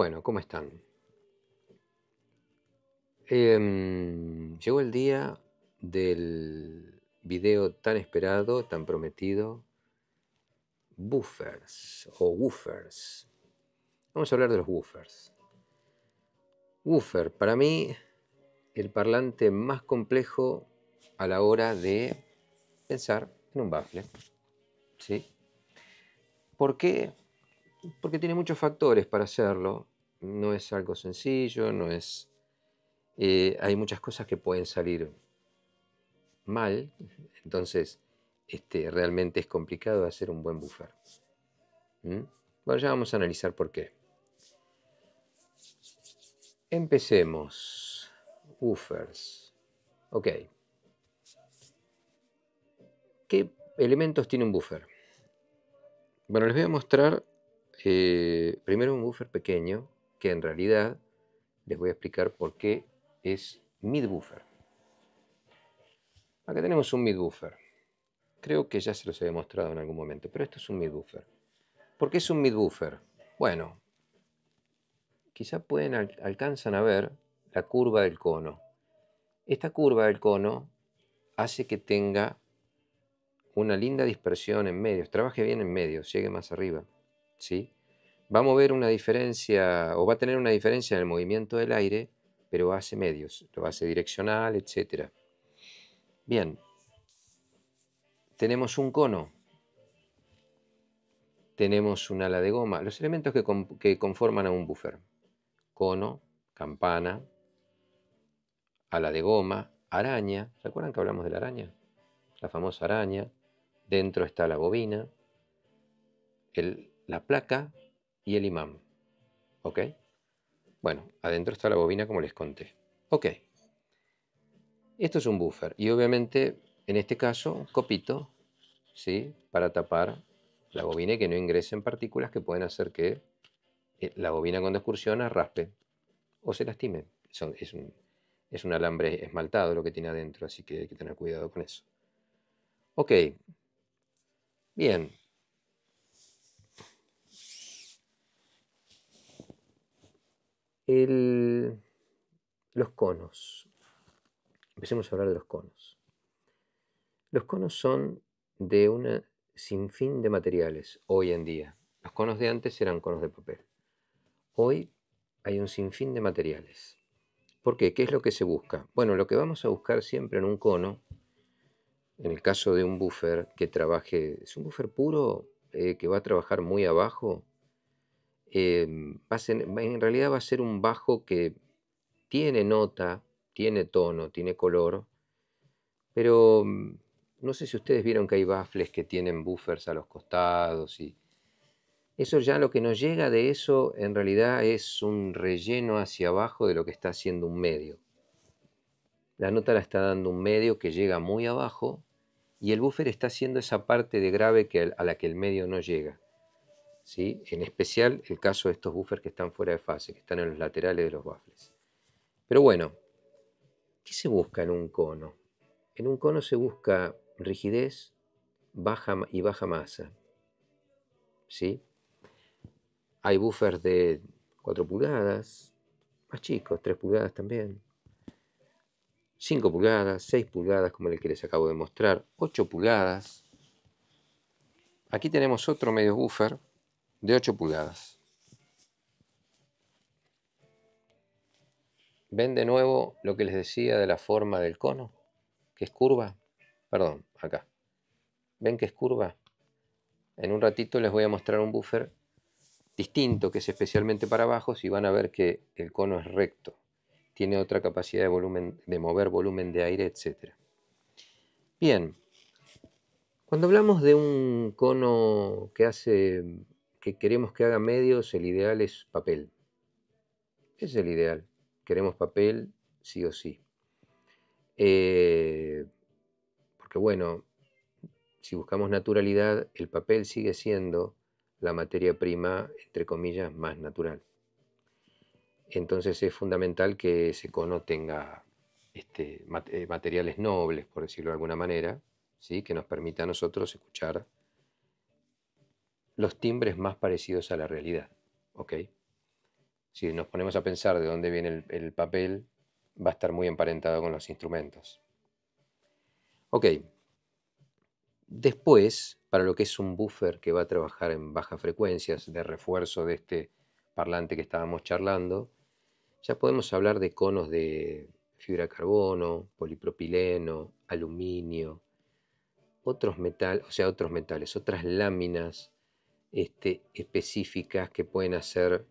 Bueno, ¿cómo están? Em, llegó el día del video tan esperado, tan prometido, buffers o woofers. Vamos a hablar de los woofers. Woofer, para mí, el parlante más complejo a la hora de pensar en un baffle. ¿Sí? ¿Por qué? Porque tiene muchos factores para hacerlo no es algo sencillo, no es... Eh, hay muchas cosas que pueden salir mal, entonces este, realmente es complicado hacer un buen buffer. ¿Mm? Bueno, ya vamos a analizar por qué. Empecemos. Buffers. Ok. ¿Qué elementos tiene un buffer? Bueno, les voy a mostrar eh, primero un buffer pequeño que en realidad les voy a explicar por qué es midwoofer. Acá tenemos un midwoofer. Creo que ya se los he demostrado en algún momento, pero esto es un midwoofer. ¿Por qué es un midwoofer? Bueno, quizá pueden alcanzan a ver la curva del cono. Esta curva del cono hace que tenga una linda dispersión en medios, trabaje bien en medios, llegue más arriba, ¿sí? va a mover una diferencia o va a tener una diferencia en el movimiento del aire, pero hace medios, lo hace direccional, etc. Bien, tenemos un cono, tenemos un ala de goma, los elementos que, conforman a un buffer. Cono, campana, ala de goma, araña, ¿se acuerdan que hablamos de la araña? La famosa araña, dentro está la bobina, la placa el imán. ¿Ok? Bueno, adentro está la bobina como les conté. Ok. Esto es un buffer y obviamente en este caso copito, ¿sí? Para tapar la bobina y que no ingresen partículas que pueden hacer que eh, la bobina cuando excursiona raspe o se lastime. es, un, es un alambre esmaltado lo que tiene adentro, así que hay que tener cuidado con eso. Ok. Bien, los conos. Empecemos a hablar de los conos. Los conos son de un sinfín de materiales hoy en día. Los conos de antes eran conos de papel. Hoy hay un sinfín de materiales. ¿Por qué? ¿Qué es lo que se busca? Bueno, lo que vamos a buscar siempre en un cono, en el caso de un buffer que trabaje, es un buffer puro eh, que va a trabajar muy abajo, Em, en realidad va a ser un bajo que tiene nota, tiene tono, tiene color, pero mm, no sé si ustedes vieron que hay baffles que tienen buffers a los costados y eso ya lo que nos llega de eso en realidad es un relleno hacia abajo de lo que está haciendo un medio. La nota la está dando un medio que llega muy abajo y el buffer está haciendo esa parte de grave que, a la que el medio no llega en especial el caso de estos buffers que están fuera de fase, que están en los laterales de los baffles. Pero bueno, ¿qué se busca en un cono? En un cono se busca rigidez baja y baja masa. Hay buffers de 4 pulgadas, más chicos, 3 pulgadas también. 5 pulgadas, 6 pulgadas, como el que les acabo de mostrar, 8 pulgadas. Aquí tenemos otro medio buffer de 8 pulgadas. ¿Ven de nuevo lo que les decía de la forma del cono? Que es curva. Perdón, acá. ¿Ven que es curva? En un ratito les voy a mostrar un buffer distinto que es especialmente para abajo, y van a ver que el cono es recto. Tiene otra capacidad de, volumen, de mover volumen de aire, etc. Bien. Cuando hablamos de un cono que hace que queremos que haga medios, el ideal es papel. Es el ideal. Queremos papel, sí o sí. Eh, porque bueno, si buscamos naturalidad, el papel sigue siendo la materia prima, entre comillas, más natural. Entonces es fundamental que ese cono tenga este, eh, materiales nobles, por decirlo de alguna manera, ¿sí? que nos permita a nosotros escuchar los timbres más parecidos a la realidad. ¿ok? Si nos ponemos a pensar de dónde viene el, papel, va a estar muy emparentado con los instrumentos. Ok. Después, para lo que es un buffer que va a trabajar en bajas frecuencias de refuerzo de este parlante que estábamos charlando, ya podemos hablar de conos de fibra de carbono, polipropileno, aluminio, otros metales, o sea, otros metales, otras láminas este, específicas que pueden hacer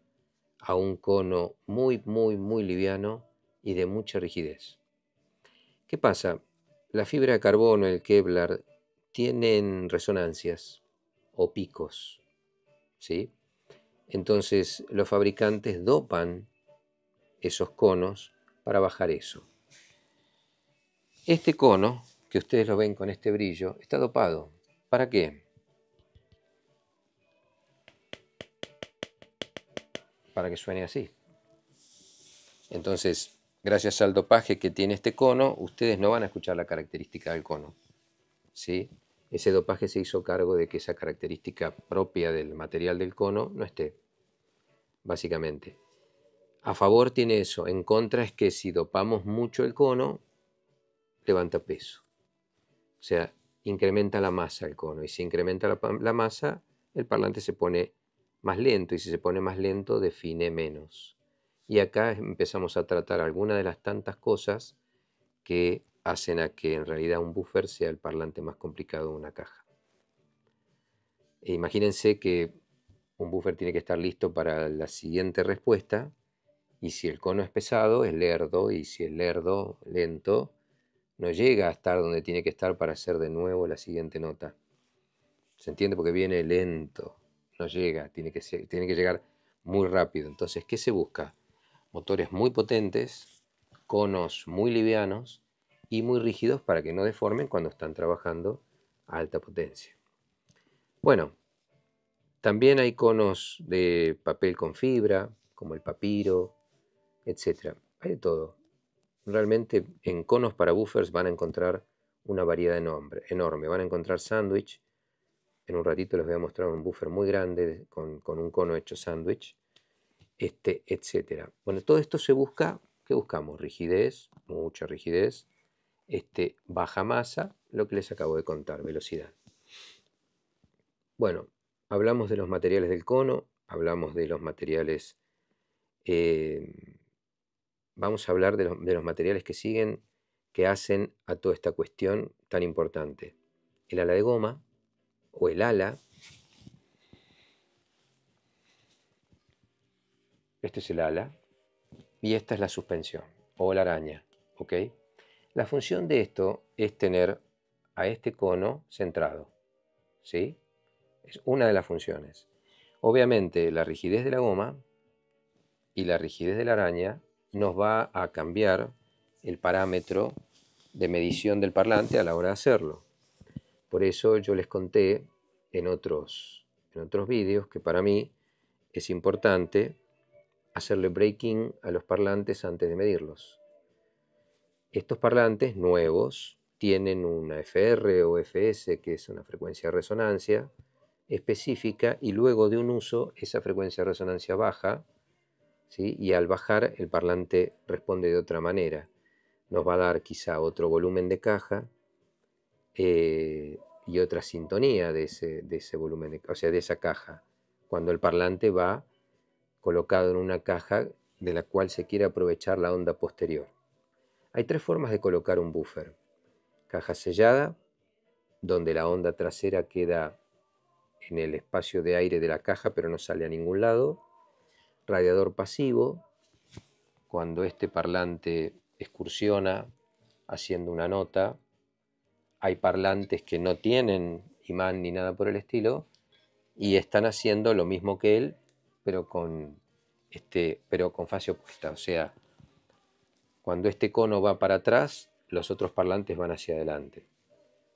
a un cono muy, muy, muy liviano y de mucha rigidez. ¿Qué pasa? La fibra de carbono, el Kevlar, tienen resonancias o picos, ¿sí? Entonces los fabricantes dopan esos conos para bajar eso. Este cono, que ustedes lo ven con este brillo, está dopado. ¿Para qué? para que suene así. Entonces, gracias al dopaje que tiene este cono, ustedes no van a escuchar la característica del cono. ¿sí? Ese dopaje se hizo cargo de que esa característica propia del material del cono no esté, básicamente. A favor tiene eso, en contra es que si dopamos mucho el cono, levanta peso. O sea, incrementa la masa el cono y si incrementa la masa, el parlante se pone más lento y si se pone más lento define menos. Y acá empezamos a tratar algunas de las tantas cosas que hacen a que en realidad un buffer sea el parlante más complicado de una caja. E imagínense que un buffer tiene que estar listo para la siguiente respuesta y si el cono es pesado es lerdo y si es lerdo lento no llega a estar donde tiene que estar para hacer de nuevo la siguiente nota. ¿Se entiende? Porque viene lento no llega, tiene que, tiene que llegar muy rápido. Entonces, ¿qué se busca? Motores muy potentes, conos muy livianos y muy rígidos para que no deformen cuando están trabajando a alta potencia. Bueno, también hay conos de papel con fibra, como el papiro, etc. Hay de todo. Realmente en conos para buffers van a encontrar una variedad enorme. enorme. Van a encontrar sándwich, en un ratito les voy a mostrar un buffer muy grande con, un cono hecho sándwich, este, etc. Bueno, todo esto se busca, ¿qué buscamos? Rigidez, mucha rigidez, este, baja masa, lo que les acabo de contar, velocidad. Bueno, hablamos de los materiales del cono, hablamos de los materiales... Eh, vamos a hablar de los, de los materiales que siguen, que hacen a toda esta cuestión tan importante. El ala de goma, o el ala. Este es el ala y esta es la suspensión o la araña. ¿ok? La función de esto es tener a este cono centrado. ¿sí? Es una de las funciones. Obviamente la rigidez de la goma y la rigidez de la araña nos va a cambiar el parámetro de medición del parlante a la hora de hacerlo. Por eso yo les conté en otros, en otros vídeos que para mí es importante hacerle breaking a los parlantes antes de medirlos. Estos parlantes nuevos tienen una FR o FS, que es una frecuencia de resonancia específica, y luego de un uso esa frecuencia de resonancia baja, y al bajar el parlante responde de otra manera. Nos va a dar quizá otro volumen de caja, eh, y otra sintonía de ese, volumen, o sea, de esa caja, cuando el parlante va colocado en una caja de la cual se quiere aprovechar la onda posterior. Hay tres formas de colocar un buffer. Caja sellada, donde la onda trasera queda en el espacio de aire de la caja pero no sale a ningún lado. Radiador pasivo, cuando este parlante excursiona haciendo una nota, hay parlantes que no tienen imán ni nada por el estilo y están haciendo lo mismo que él, pero con, este, pero con fase opuesta. O sea, cuando este cono va para atrás, los otros parlantes van hacia adelante.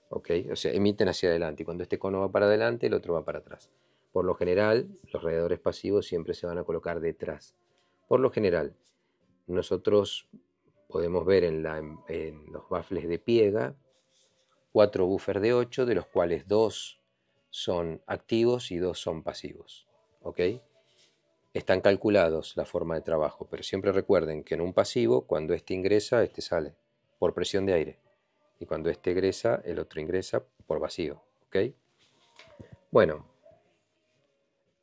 ¿Ok? O sea, emiten hacia adelante. Y cuando este cono va para adelante, el otro va para atrás. Por lo general, los radiadores pasivos siempre se van a colocar detrás. Por lo general, nosotros podemos ver en, los bafles de piega cuatro buffers de 8, de los cuales dos son activos y dos son pasivos. ¿ok? Están calculados la forma de trabajo, pero siempre recuerden que en un pasivo, cuando este ingresa, este sale por presión de aire. Y cuando este egresa, el otro ingresa por vacío. ¿ok? Bueno,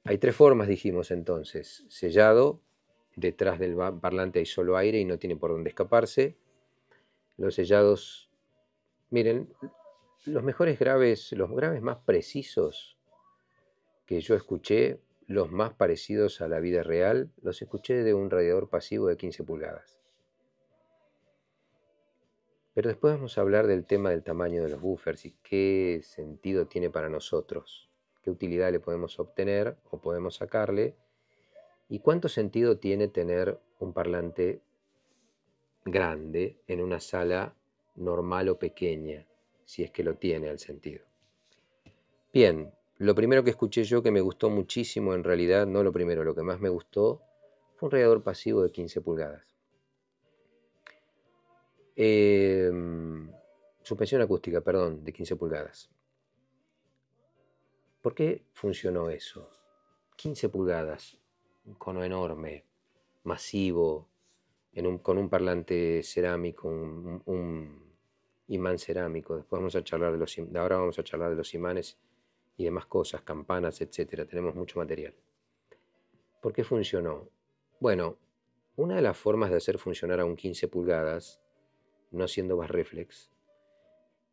hay tres formas, dijimos entonces. Sellado, detrás del parlante hay solo aire y no tiene por dónde escaparse. Los sellados, miren, los mejores graves, los graves más precisos que yo escuché, los más parecidos a la vida real, los escuché de un radiador pasivo de 15 pulgadas. Pero después vamos a hablar del tema del tamaño de los buffers y qué sentido tiene para nosotros, qué utilidad le podemos obtener o podemos sacarle y cuánto sentido tiene tener un parlante grande en una sala normal o pequeña si es que lo tiene al sentido. Bien, lo primero que escuché yo que me gustó muchísimo, en realidad no lo primero, lo que más me gustó, fue un radiador pasivo de 15 pulgadas. Em, suspensión acústica, perdón, de 15 pulgadas. ¿Por qué funcionó eso? 15 pulgadas, un cono enorme, masivo, con un parlante cerámico, un imán cerámico. Después vamos a charlar de los, ahora vamos a charlar de los imanes y demás cosas, campanas, etcétera. Tenemos mucho material. ¿Por qué funcionó? Bueno, una de las formas de hacer funcionar a un 15 pulgadas, no siendo más reflex,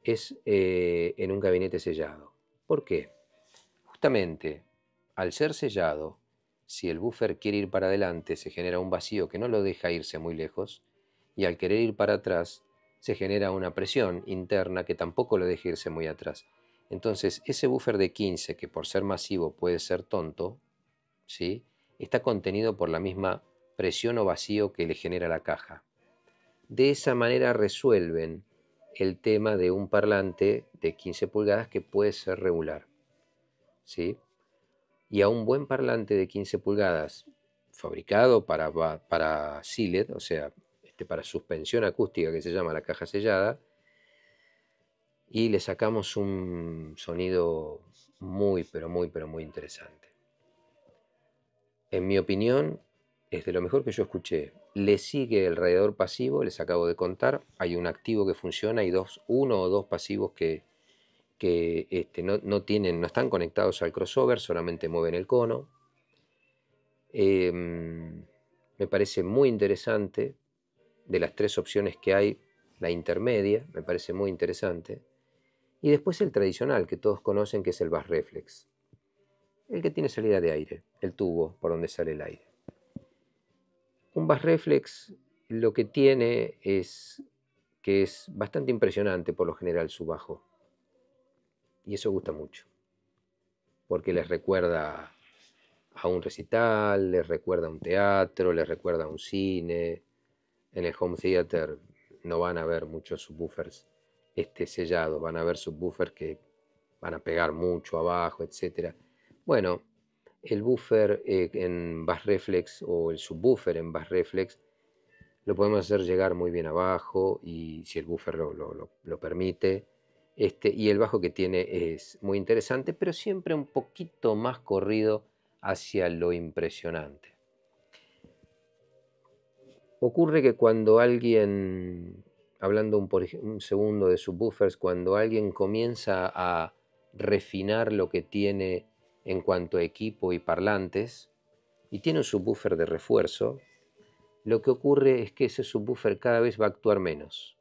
es eh, en un gabinete sellado. ¿Por qué? Justamente, al ser sellado, si el buffer quiere ir para adelante, se genera un vacío que no lo deja irse muy lejos, y al querer ir para atrás, se genera una presión interna que tampoco lo deja irse muy atrás. Entonces, ese buffer de 15, que por ser masivo puede ser tonto, ¿sí? está contenido por la misma presión o vacío que le genera la caja. De esa manera resuelven el tema de un parlante de 15 pulgadas que puede ser regular. ¿sí? Y a un buen parlante de 15 pulgadas fabricado para, para SILED, o sea, este, para suspensión acústica que se llama la caja sellada. Y le sacamos un sonido muy, pero muy, pero muy interesante. En mi opinión, es de lo mejor que yo escuché. Le sigue el radiador pasivo, les acabo de contar. Hay un activo que funciona y dos, uno o dos pasivos que, este, no, tienen, no están conectados al crossover, solamente mueven el cono. Em, me parece muy interesante de las tres opciones que hay, la intermedia, me parece muy interesante, y después el tradicional que todos conocen que es el bas reflex, el que tiene salida de aire, el tubo por donde sale el aire. Un bass reflex lo que tiene es que es bastante impresionante por lo general su bajo. Y eso gusta mucho, porque les recuerda a un recital, les recuerda a un teatro, les recuerda a un cine, en el home theater no van a ver muchos subwoofers este, sellados, van a ver subwoofers que van a pegar mucho abajo, etc. Bueno, el buffer eh, en bass reflex o el subwoofer en bass reflex lo podemos hacer llegar muy bien abajo y si el buffer lo, lo permite. Este, y el bajo que tiene es muy interesante, pero siempre un poquito más corrido hacia lo impresionante. Ocurre que cuando alguien, hablando un, segundo de subwoofers, cuando alguien comienza a refinar lo que tiene en cuanto a equipo y parlantes, y tiene un subwoofer de refuerzo, lo que ocurre es que ese subwoofer cada vez va a actuar menos.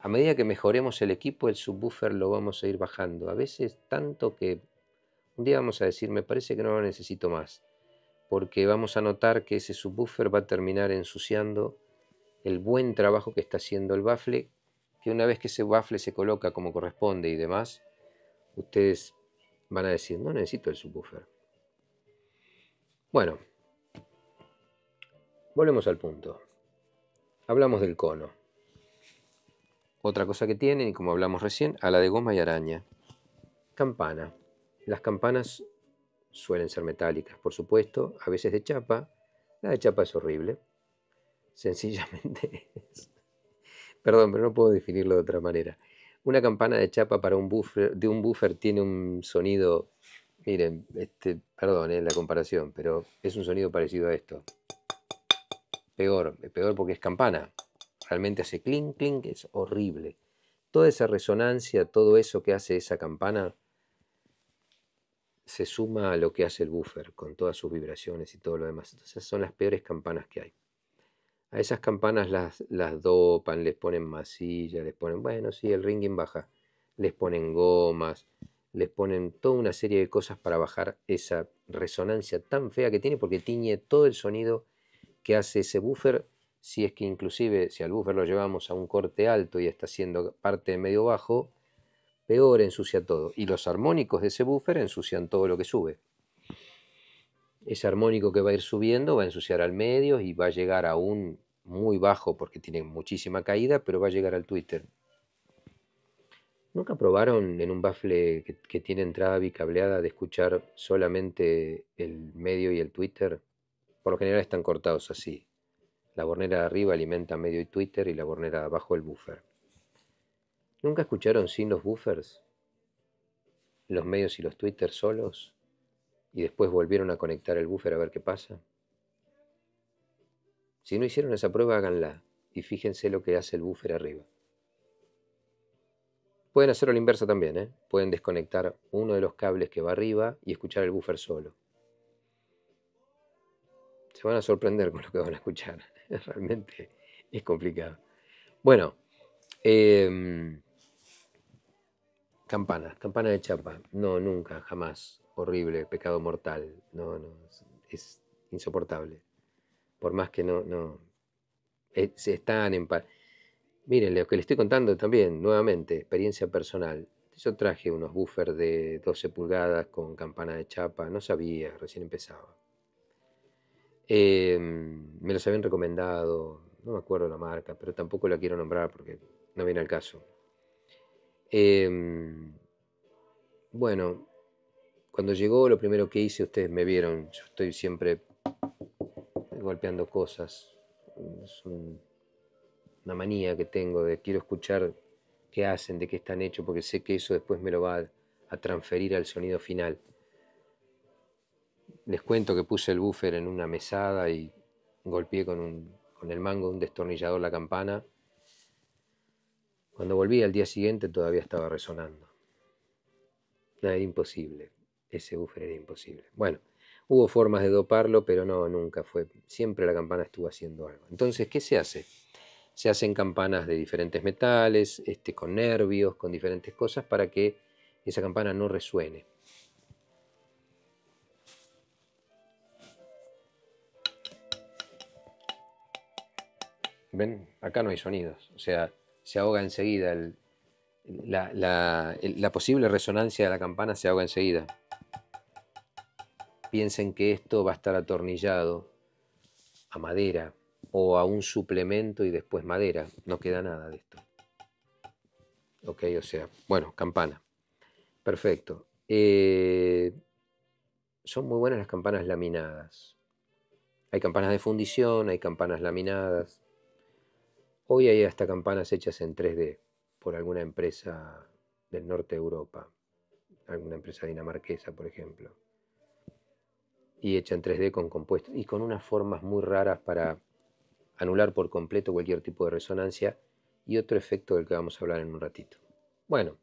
A medida que mejoremos el equipo, el subwoofer lo vamos a ir bajando. A veces tanto que un día vamos a decir, me parece que no lo necesito más porque vamos a notar que ese subwoofer va a terminar ensuciando el buen trabajo que está haciendo el bafle, que una vez que ese bafle se coloca como corresponde y demás, ustedes van a decir, no necesito el subwoofer. Bueno, volvemos al punto. Hablamos del cono. Otra cosa que tienen, y como hablamos recién, a la de goma y araña. Campana. Las campanas Suelen ser metálicas, por supuesto, a veces de chapa. La de chapa es horrible. Sencillamente Perdón, pero no puedo definirlo de otra manera. Una campana de chapa para un buffer, de un buffer tiene un sonido... Miren, este, perdón eh, la comparación, pero es un sonido parecido a esto. Peor, peor porque es campana. Realmente hace clink, clink, es horrible. Toda esa resonancia, todo eso que hace esa campana se suma a lo que hace el buffer con todas sus vibraciones y todo lo demás. Entonces son las peores campanas que hay. A esas campanas las, las dopan, les ponen masilla, les ponen, bueno, sí, el ringing baja, les ponen gomas, les ponen toda una serie de cosas para bajar esa resonancia tan fea que tiene porque tiñe todo el sonido que hace ese buffer. Si es que inclusive si al buffer lo llevamos a un corte alto y está siendo parte de medio bajo, peor, ensucia todo. Y los armónicos de ese buffer ensucian todo lo que sube. Ese armónico que va a ir subiendo va a ensuciar al medio y va a llegar a un muy bajo porque tiene muchísima caída, pero va a llegar al Twitter. ¿Nunca probaron en un bafle que, que, tiene entrada bicableada de escuchar solamente el medio y el Twitter? Por lo general están cortados así. La bornera de arriba alimenta medio y Twitter y la bornera de abajo el buffer. ¿Nunca escucharon sin los buffers? Los medios y los Twitter solos y después volvieron a conectar el buffer a ver qué pasa. Si no hicieron esa prueba, háganla y fíjense lo que hace el buffer arriba. Pueden hacerlo a inverso también, ¿eh? pueden desconectar uno de los cables que va arriba y escuchar el buffer solo. Se van a sorprender con lo que van a escuchar, realmente es complicado. Bueno, em, Campana, campana de chapa. No, nunca, jamás. Horrible, pecado mortal. No, no, es, insoportable. Por más que no, no. Eh, se están en paz. Miren, lo que les estoy contando también, nuevamente, experiencia personal. Yo traje unos buffers de 12 pulgadas con campana de chapa. No sabía, recién empezaba. Em, me los habían recomendado. No me acuerdo la marca, pero tampoco la quiero nombrar porque no viene al caso Em, bueno, cuando llegó lo primero que hice, ustedes me vieron, yo estoy siempre golpeando cosas. Es una manía que tengo de quiero escuchar qué hacen, de qué están hechos, porque sé que eso después me lo va a, transferir al sonido final. Les cuento que puse el buffer en una mesada y golpeé con, con el mango de un destornillador la campana cuando volví al día siguiente todavía estaba resonando. Era imposible. Ese buffer era imposible. Bueno, hubo formas de doparlo, pero no, nunca fue. Siempre la campana estuvo haciendo algo. Entonces, ¿qué se hace? Se hacen campanas de diferentes metales, este, con nervios, con diferentes cosas, para que esa campana no resuene. ¿Ven? Acá no hay sonidos. O sea, se ahoga enseguida, la, posible resonancia de la campana se ahoga enseguida. Piensen que esto va a estar atornillado a madera o a un suplemento y después madera. No queda nada de esto. Ok, o sea, bueno, campana. Perfecto. Eh, son muy buenas las campanas laminadas. Hay campanas de fundición, hay campanas laminadas. Hoy hay hasta campanas hechas en 3D por alguna empresa del norte de Europa, alguna empresa dinamarquesa, por ejemplo, y hecha en 3D con compuestos y con unas formas muy raras para anular por completo cualquier tipo de resonancia y otro efecto del que vamos a hablar en un ratito. Bueno,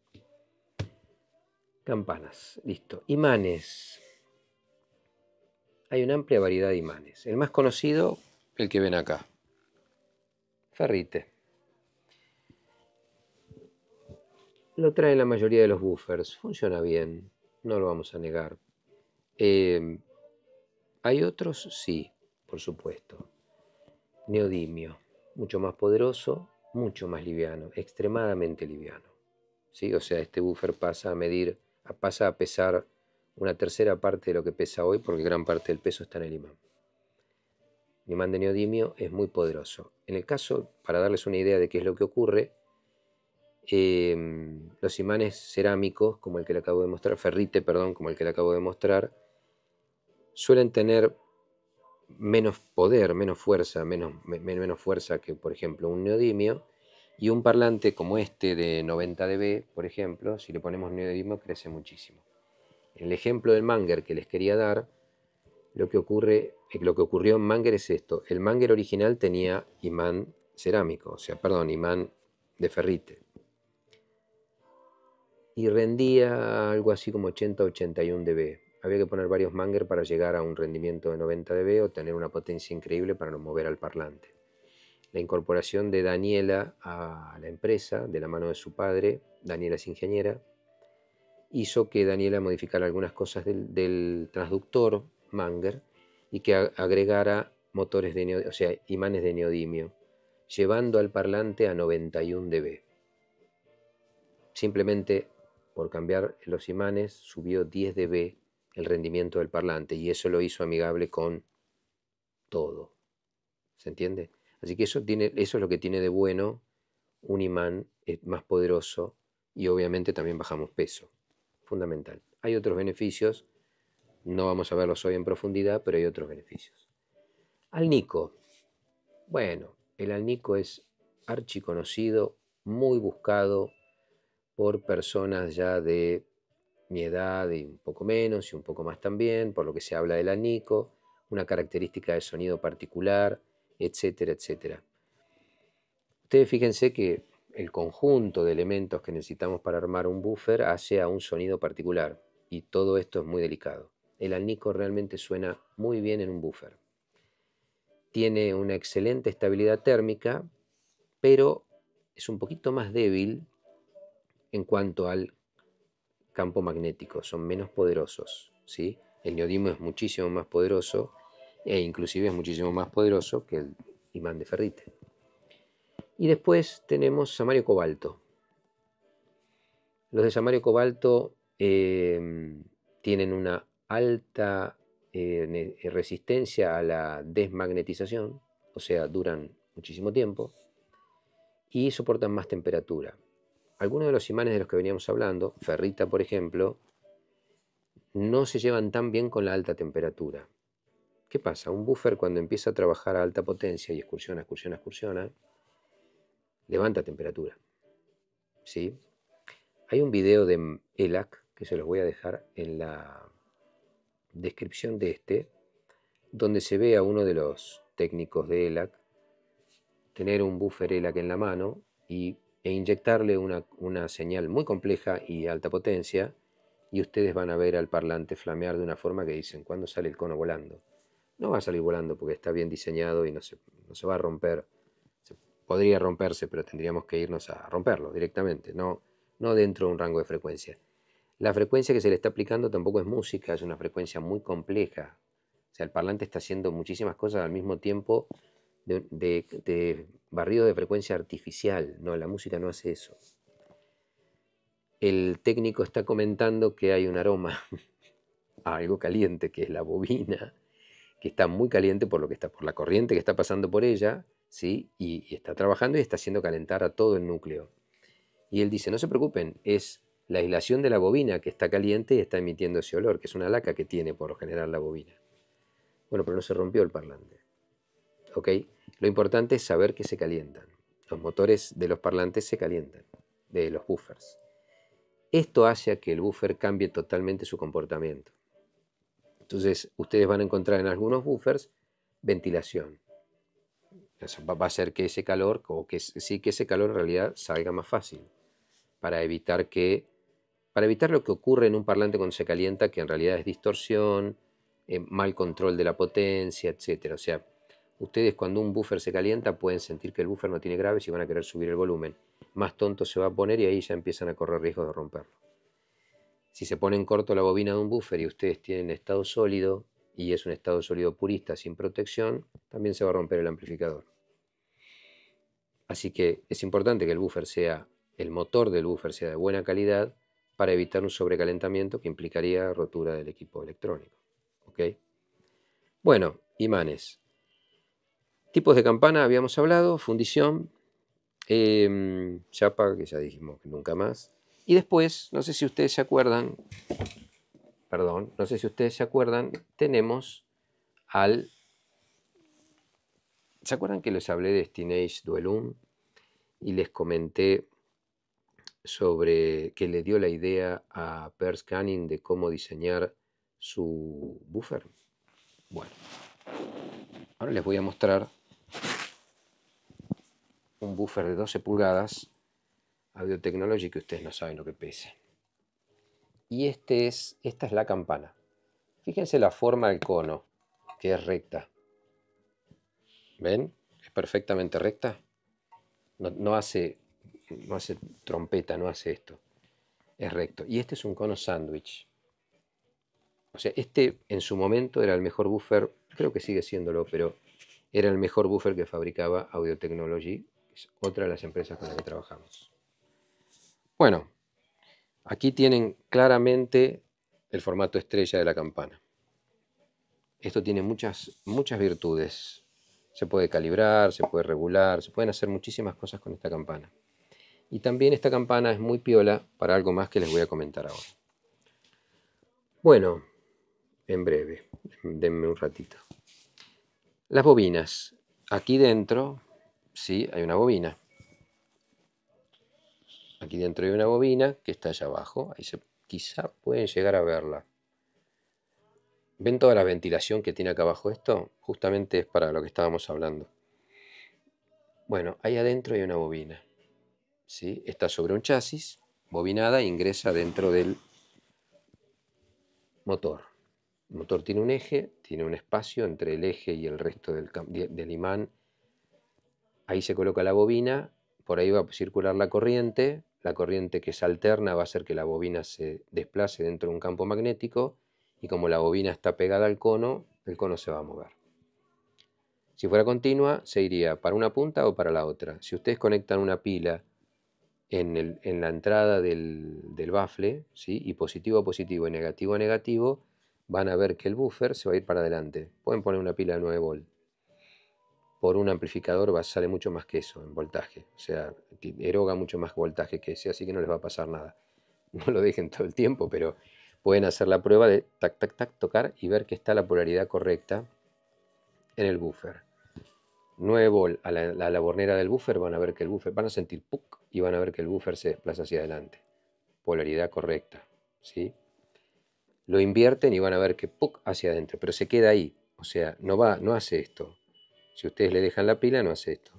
campanas, listo. Imanes. Hay una amplia variedad de imanes. El más conocido, el que ven acá ferrite. Lo traen la mayoría de los buffers, funciona bien, no lo vamos a negar. Eh, ¿Hay otros? Sí, por supuesto. Neodimio, mucho más poderoso, mucho más liviano, extremadamente liviano. ¿Sí? O sea, este buffer pasa a medir, pasa a pesar una tercera parte de lo que pesa hoy porque gran parte del peso está en el imán imán de neodimio es muy poderoso. En el caso, para darles una idea de qué es lo que ocurre, em, los imanes cerámicos, como el que le acabo de mostrar, ferrite, perdón, como el que le acabo de mostrar, suelen tener menos poder, menos fuerza, menos, menos fuerza que, por ejemplo, un neodimio, y un parlante como este de 90 dB, por ejemplo, si le ponemos neodimio crece muchísimo. El ejemplo del manger que les quería dar lo que, ocurre, eh, lo que ocurrió en Manger es esto. El Manger original tenía imán cerámico, o sea, perdón, imán de ferrite. Y rendía algo así como 80-81 dB. Había que poner varios Manger para llegar a un rendimiento de 90 dB o tener una potencia increíble para no mover al parlante. La incorporación de Daniela a la empresa, de la mano de su padre, Daniela es ingeniera, hizo que Daniela modificara algunas cosas del, del transductor, Manger y que agregara motores de neodimio, o sea, imanes de neodimio, llevando al parlante a 91 dB. Simplemente por cambiar los imanes subió 10 dB el rendimiento del parlante y eso lo hizo amigable con todo. ¿Se entiende? Así que eso, tiene, eso es lo que tiene de bueno un imán eh, más poderoso y obviamente también bajamos peso. Fundamental. Hay otros beneficios no vamos a verlos hoy en profundidad, pero hay otros beneficios. Alnico. Bueno, el alnico es archiconocido, muy buscado por personas ya de mi edad y un poco menos y un poco más también, por lo que se habla del alnico, una característica de sonido particular, etcétera, etcétera. Ustedes fíjense que el conjunto de elementos que necesitamos para armar un buffer hace a un sonido particular y todo esto es muy delicado el alnico realmente suena muy bien en un buffer. Tiene una excelente estabilidad térmica, pero es un poquito más débil en cuanto al campo magnético, son menos poderosos, ¿sí? El neodimo es muchísimo más poderoso e inclusive es muchísimo más poderoso que el imán de ferrite. Y después tenemos samario cobalto. Los de samario cobalto eh, tienen una alta eh, eh, resistencia a la desmagnetización, o sea, duran muchísimo tiempo, y soportan más temperatura. Algunos de los imanes de los que veníamos hablando, ferrita por ejemplo, no se llevan tan bien con la alta temperatura. ¿Qué pasa? Un buffer cuando empieza a trabajar a alta potencia y excursiona, excursiona, excursiona, levanta temperatura. ¿Sí? Hay un video de ELAC que se los voy a dejar en la descripción de este, donde se ve a uno de los técnicos de ELAC tener un buffer ELAC en la mano y, e inyectarle una, señal muy compleja y alta potencia, y ustedes van a ver al parlante flamear de una forma que dicen, cuando sale el cono volando? No va a salir volando porque está bien diseñado y no se, va a romper. podría romperse, pero tendríamos que irnos a romperlo directamente, no, no dentro de un rango de frecuencia. La frecuencia que se le está aplicando tampoco es música, es una frecuencia muy compleja. O sea, el parlante está haciendo muchísimas cosas al mismo tiempo de, de barrido de frecuencia artificial. No, la música no hace eso. El técnico está comentando que hay un aroma, a algo caliente, que es la bobina, que está muy caliente por lo que está, por la corriente que está pasando por ella, ¿sí? y, y está trabajando y está haciendo calentar a todo el núcleo. Y él dice, no se preocupen, es la aislación de la bobina que está caliente y está emitiendo ese olor, que es una laca que tiene por generar general la bobina. Bueno, pero no se rompió el parlante. ¿Ok? Lo importante es saber que se calientan. Los motores de los parlantes se calientan, de los buffers. Esto hace que el buffer cambie totalmente su comportamiento. Entonces, ustedes van a encontrar en algunos buffers ventilación. va a hacer que ese calor, o que sí que ese calor en realidad salga más fácil, para evitar que para evitar lo que ocurre en un parlante cuando se calienta, que en realidad es distorsión, eh, mal control de la potencia, etc. O sea, ustedes cuando un buffer se calienta pueden sentir que el buffer no tiene graves y van a querer subir el volumen. Más tonto se va a poner y ahí ya empiezan a correr riesgo de romperlo. Si se pone en corto la bobina de un buffer y ustedes tienen estado sólido y es un estado sólido purista sin protección, también se va a romper el amplificador. Así que es importante que el buffer sea, el motor del buffer sea de buena calidad para evitar un sobrecalentamiento que implicaría rotura del equipo electrónico. Bueno, imanes. Tipos de campana habíamos hablado, fundición, em, chapa, que ya dijimos que nunca más. Y después, no sé si ustedes se acuerdan, perdón, no sé si ustedes se acuerdan, tenemos al... ¿Se acuerdan que les hablé de Stinage Duelum? Y les comenté sobre que le dio la idea a Per Scanning de cómo diseñar su buffer. Bueno, ahora les voy a mostrar un buffer de 12 pulgadas Audio Technology que ustedes no saben lo que pese. Y este es, esta es la campana. Fíjense la forma del cono, que es recta. ¿Ven? Es perfectamente recta. no hace no hace trompeta, no hace esto. Es recto. Y este es un cono sandwich O sea, este en su momento era el mejor buffer, creo que sigue siéndolo, pero era el mejor buffer que fabricaba Audio Technology, es otra de las empresas con las que trabajamos. Bueno, aquí tienen claramente el formato estrella de la campana. Esto tiene muchas, muchas virtudes. Se puede calibrar, se puede regular, se pueden hacer muchísimas cosas con esta campana. Y también esta campana es muy piola para algo más que les voy a comentar ahora. Bueno, en breve, denme un ratito. Las bobinas. Aquí dentro, sí, hay una bobina. Aquí dentro hay una bobina que está allá abajo. Ahí se, quizá pueden llegar a verla. ¿Ven toda la ventilación que tiene acá abajo esto? Justamente es para lo que estábamos hablando. Bueno, ahí adentro hay una bobina está sobre un chasis, bobinada, e ingresa dentro del motor. El motor tiene un eje, tiene un espacio entre el eje y el resto del, del imán. Ahí se coloca la bobina, por ahí va a circular la corriente, la corriente que se alterna va a hacer que la bobina se desplace dentro de un campo magnético y como la bobina está pegada al cono, el cono se va a mover. Si fuera continua, se iría para una punta o para la otra. Si ustedes conectan una pila en, la entrada del, del bafle, ¿sí? y positivo a positivo y negativo a negativo, van a ver que el buffer se va a ir para adelante. Pueden poner una pila de 9 volt. Por un amplificador va, sale mucho más que eso en voltaje. O sea, eroga mucho más voltaje que ese, así que no les va a pasar nada. No lo dejen todo el tiempo, pero pueden hacer la prueba de tac, tac, tac, tocar y ver que está la polaridad correcta en el buffer. 9 volt a la, bornera del buffer van a ver que el buffer, van a sentir puc, y van a ver que el buffer se desplaza hacia adelante. Polaridad correcta. ¿sí? Lo invierten y van a ver que ¡puc! hacia adentro, pero se queda ahí. O sea, no va, no hace esto. Si ustedes le dejan la pila, no hace esto.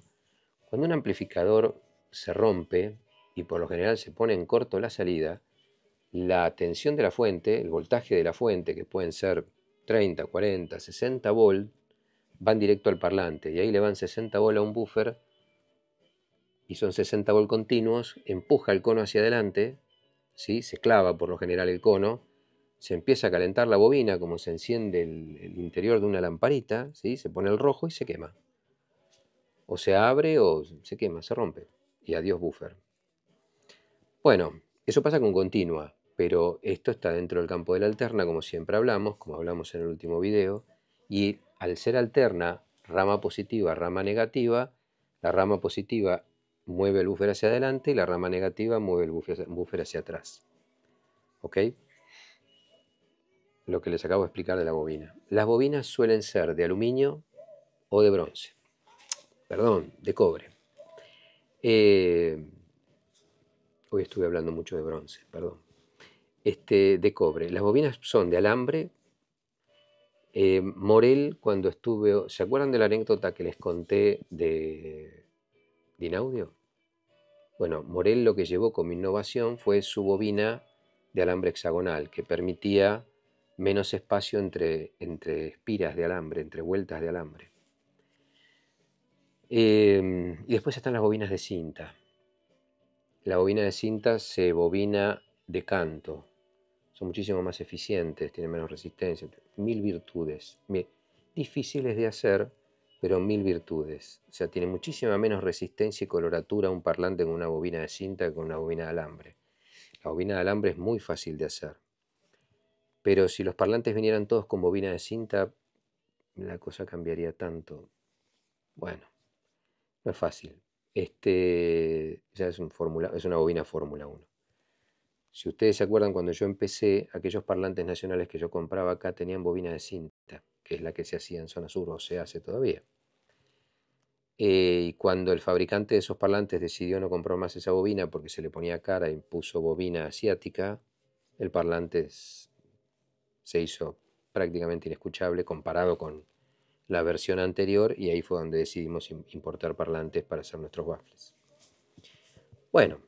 Cuando un amplificador se rompe y por lo general se pone en corto la salida, la tensión de la fuente, el voltaje de la fuente, que pueden ser 30, 40, 60 volt, van directo al parlante y ahí le van 60 volt a un buffer y son 60 volt continuos, empuja el cono hacia adelante, ¿sí? se clava por lo general el cono, se empieza a calentar la bobina como se enciende el, interior de una lamparita, ¿sí? se pone el rojo y se quema. O se abre o se quema, se rompe. Y adiós buffer. Bueno, eso pasa con continua, pero esto está dentro del campo de la alterna, como siempre hablamos, como hablamos en el último video, y al ser alterna, rama positiva, rama negativa, la rama positiva mueve el buffer hacia adelante y la rama negativa mueve el buffer hacia atrás. ¿Ok? Lo que les acabo de explicar de la bobina. Las bobinas suelen ser de aluminio o de bronce. Perdón, de cobre. Eh, hoy estuve hablando mucho de bronce, perdón. Este, de cobre. Las bobinas son de alambre. Eh, Morel, cuando estuve, ¿se acuerdan de la anécdota que les conté de Dinaudio? Bueno, Morel lo que llevó como innovación fue su bobina de alambre hexagonal, que permitía menos espacio entre, espiras de alambre, entre vueltas de alambre. Em, y después están las bobinas de cinta. La bobina de cinta se bobina de canto. Son muchísimo más eficientes, tienen menos resistencia, mil virtudes, difíciles de hacer pero mil virtudes. O sea, tiene muchísima menos resistencia y coloratura un parlante con una bobina de cinta que con una bobina de alambre. La bobina de alambre es muy fácil de hacer. Pero si los parlantes vinieran todos con bobina de cinta, la cosa cambiaría tanto. Bueno, no es fácil. Este es, es una bobina Fórmula 1. Si ustedes se acuerdan, cuando yo empecé, aquellos parlantes nacionales que yo compraba acá tenían bobina de cinta que es la que se hacía en zona sur o se hace todavía. Eh, y cuando el fabricante de esos parlantes decidió no comprar más esa bobina porque se le ponía cara y puso bobina asiática, el parlante se hizo prácticamente inescuchable comparado con la versión anterior y ahí fue donde decidimos importar parlantes para hacer nuestros waffles. Bueno,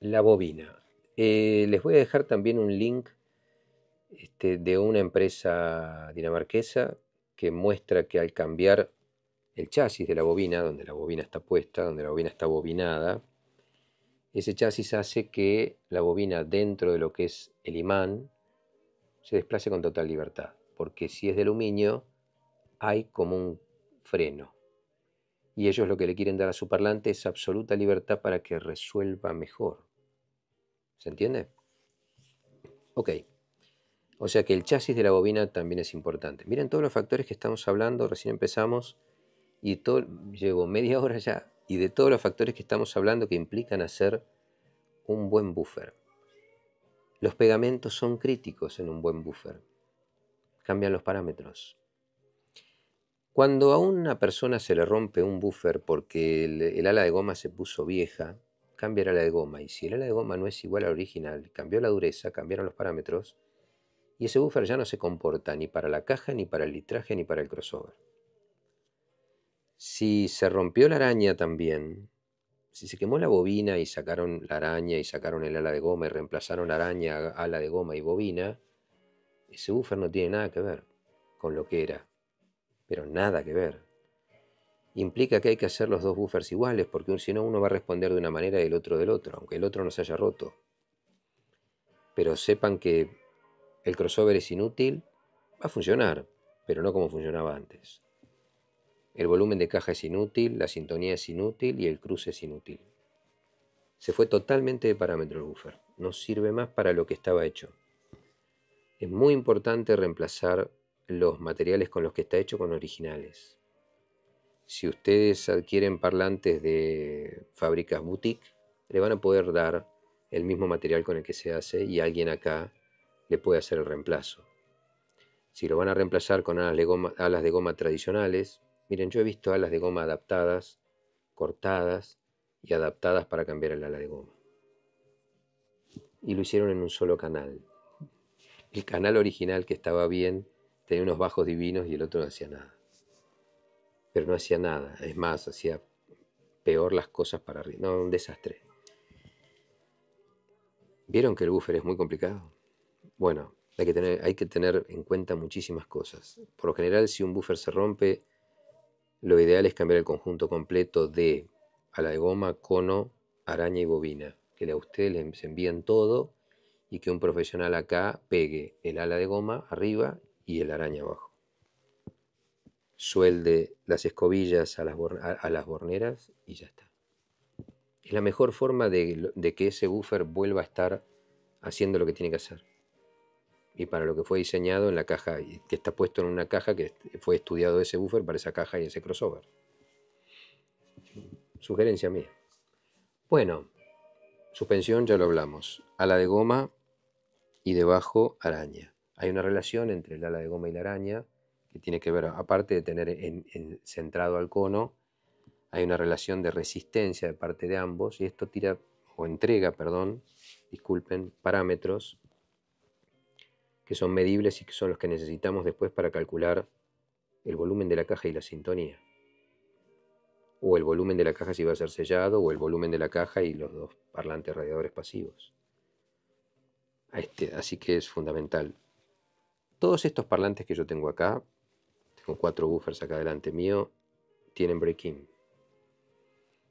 la bobina. Eh, les voy a dejar también un link este, de una empresa dinamarquesa que muestra que al cambiar el chasis de la bobina, donde la bobina está puesta, donde la bobina está bobinada, ese chasis hace que la bobina dentro de lo que es el imán se desplace con total libertad, porque si es de aluminio hay como un freno. Y ellos lo que le quieren dar a su parlante es absoluta libertad para que resuelva mejor. ¿Se entiende? Ok. O sea que el chasis de la bobina también es importante. Miren todos los factores que estamos hablando, recién empezamos y todo, llevo media hora ya, y de todos los factores que estamos hablando que implican hacer un buen buffer. Los pegamentos son críticos en un buen buffer. Cambian los parámetros. Cuando a una persona se le rompe un buffer porque el, ala de goma se puso vieja, cambia el ala de goma. Y si el ala de goma no es igual al original, cambió la dureza, cambiaron los parámetros, y ese buffer ya no se comporta ni para la caja, ni para el litraje, ni para el crossover. Si se rompió la araña también, si se quemó la bobina y sacaron la araña y sacaron el ala de goma y reemplazaron la araña, ala de goma y bobina, ese buffer no tiene nada que ver con lo que era, pero nada que ver. Implica que hay que hacer los dos buffers iguales porque si no uno va a responder de una manera y el otro del otro, aunque el otro no se haya roto. Pero sepan que el crossover es inútil, va a funcionar, pero no como funcionaba antes. El volumen de caja es inútil, la sintonía es inútil y el cruce es inútil. Se fue totalmente de parámetro el buffer, no sirve más para lo que estaba hecho. Es muy importante reemplazar los materiales con los que está hecho con originales. Si ustedes adquieren parlantes de fábricas boutique, le van a poder dar el mismo material con el que se hace y alguien acá le puede hacer el reemplazo. Si lo van a reemplazar con alas de goma, tradicionales, miren, yo he visto alas de goma adaptadas, cortadas y adaptadas para cambiar el ala de goma. Y lo hicieron en un solo canal. El canal original que estaba bien tenía unos bajos divinos y el otro no hacía nada. Pero no hacía nada, es más, hacía peor las cosas para arriba. No, un desastre. ¿Vieron que el buffer es muy complicado? Bueno, hay que, tener, en cuenta muchísimas cosas. Por lo general, si un buffer se rompe, lo ideal es cambiar el conjunto completo de ala de goma, cono, araña y bobina. Que a usted les envíen todo y que un profesional acá pegue el ala de goma arriba y el araña abajo. Suelde las escobillas a las, borneras y ya está. Es la mejor forma de que ese buffer vuelva a estar haciendo lo que tiene que hacer y para lo que fue diseñado en la caja, que está puesto en una caja que fue estudiado ese buffer para esa caja y ese crossover. Sugerencia mía. Bueno, suspensión ya lo hablamos. Ala de goma y debajo araña. Hay una relación entre el ala de goma y la araña que tiene que ver, aparte de tener centrado al cono, hay una relación de resistencia de parte de ambos y esto tira o entrega, perdón, disculpen, parámetros que son medibles y que son los que necesitamos después para calcular el volumen de la caja y la sintonía. O el volumen de la caja si va a ser sellado, o el volumen de la caja y los dos parlantes radiadores pasivos. Este, así que es fundamental. Todos estos parlantes que yo tengo acá, tengo cuatro buffers acá delante mío, tienen break-in.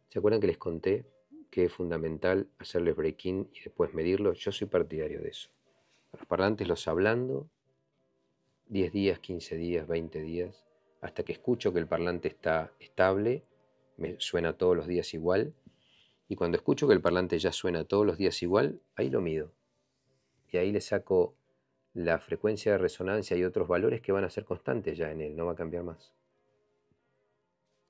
¿Se acuerdan que les conté que es fundamental hacerles break-in y después medirlo? Yo soy partidario de eso los parlantes los hablando 10 días, 15 días, 20 días, hasta que escucho que el parlante está estable, me suena todos los días igual, y cuando escucho que el parlante ya suena todos los días igual, ahí lo mido. Y ahí le saco la frecuencia de resonancia y otros valores que van a ser constantes ya en él, no va a cambiar más.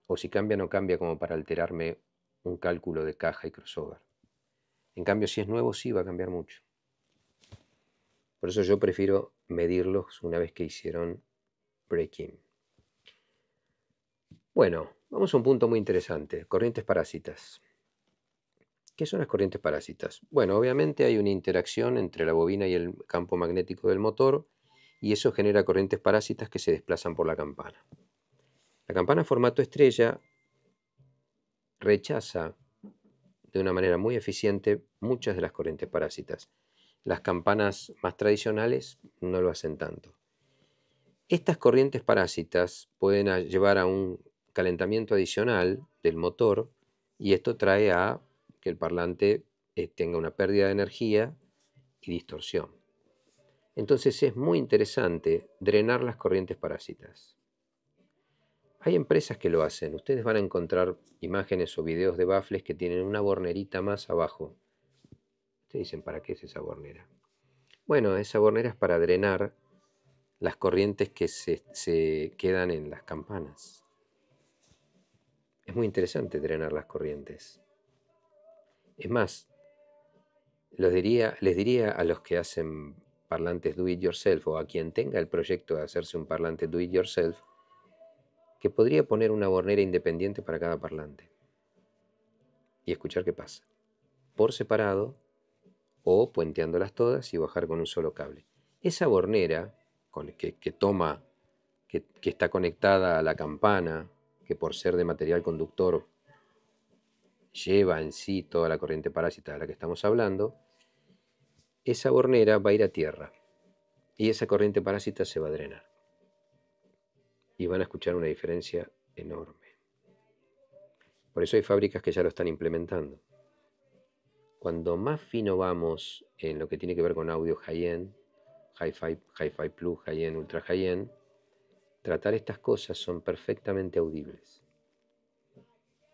O si cambia, no cambia como para alterarme un cálculo de caja y crossover. En cambio, si es nuevo, sí va a cambiar mucho. Por eso yo prefiero medirlos una vez que hicieron breaking. Bueno, vamos a un punto muy interesante, corrientes parásitas. ¿Qué son las corrientes parásitas? Bueno, obviamente hay una interacción entre la bobina y el campo magnético del motor y eso genera corrientes parásitas que se desplazan por la campana. La campana formato estrella rechaza de una manera muy eficiente muchas de las corrientes parásitas. Las campanas más tradicionales no lo hacen tanto. Estas corrientes parásitas pueden llevar a un calentamiento adicional del motor y esto trae a que el parlante eh, tenga una pérdida de energía y distorsión. Entonces es muy interesante drenar las corrientes parásitas. Hay empresas que lo hacen. Ustedes van a encontrar imágenes o videos de baffles que tienen una bornerita más abajo dicen, ¿para qué es esa bornera? Bueno, esa bornera es para drenar las corrientes que se, quedan en las campanas. Es muy interesante drenar las corrientes. Es más, diría, les diría a los que hacen parlantes do it yourself o a quien tenga el proyecto de hacerse un parlante do it yourself, que podría poner una bornera independiente para cada parlante y escuchar qué pasa. Por separado, o puenteándolas todas y bajar con un solo cable. Esa bornera que, toma, que, que está conectada a la campana, que por ser de material conductor lleva en sí toda la corriente parásita de la que estamos hablando, esa bornera va a ir a tierra y esa corriente parásita se va a drenar. Y van a escuchar una diferencia enorme. Por eso hay fábricas que ya lo están implementando cuando más fino vamos en lo que tiene que ver con audio high-end, hi-fi, hi-fi plus, high-end, ultra high-end, tratar estas cosas son perfectamente audibles.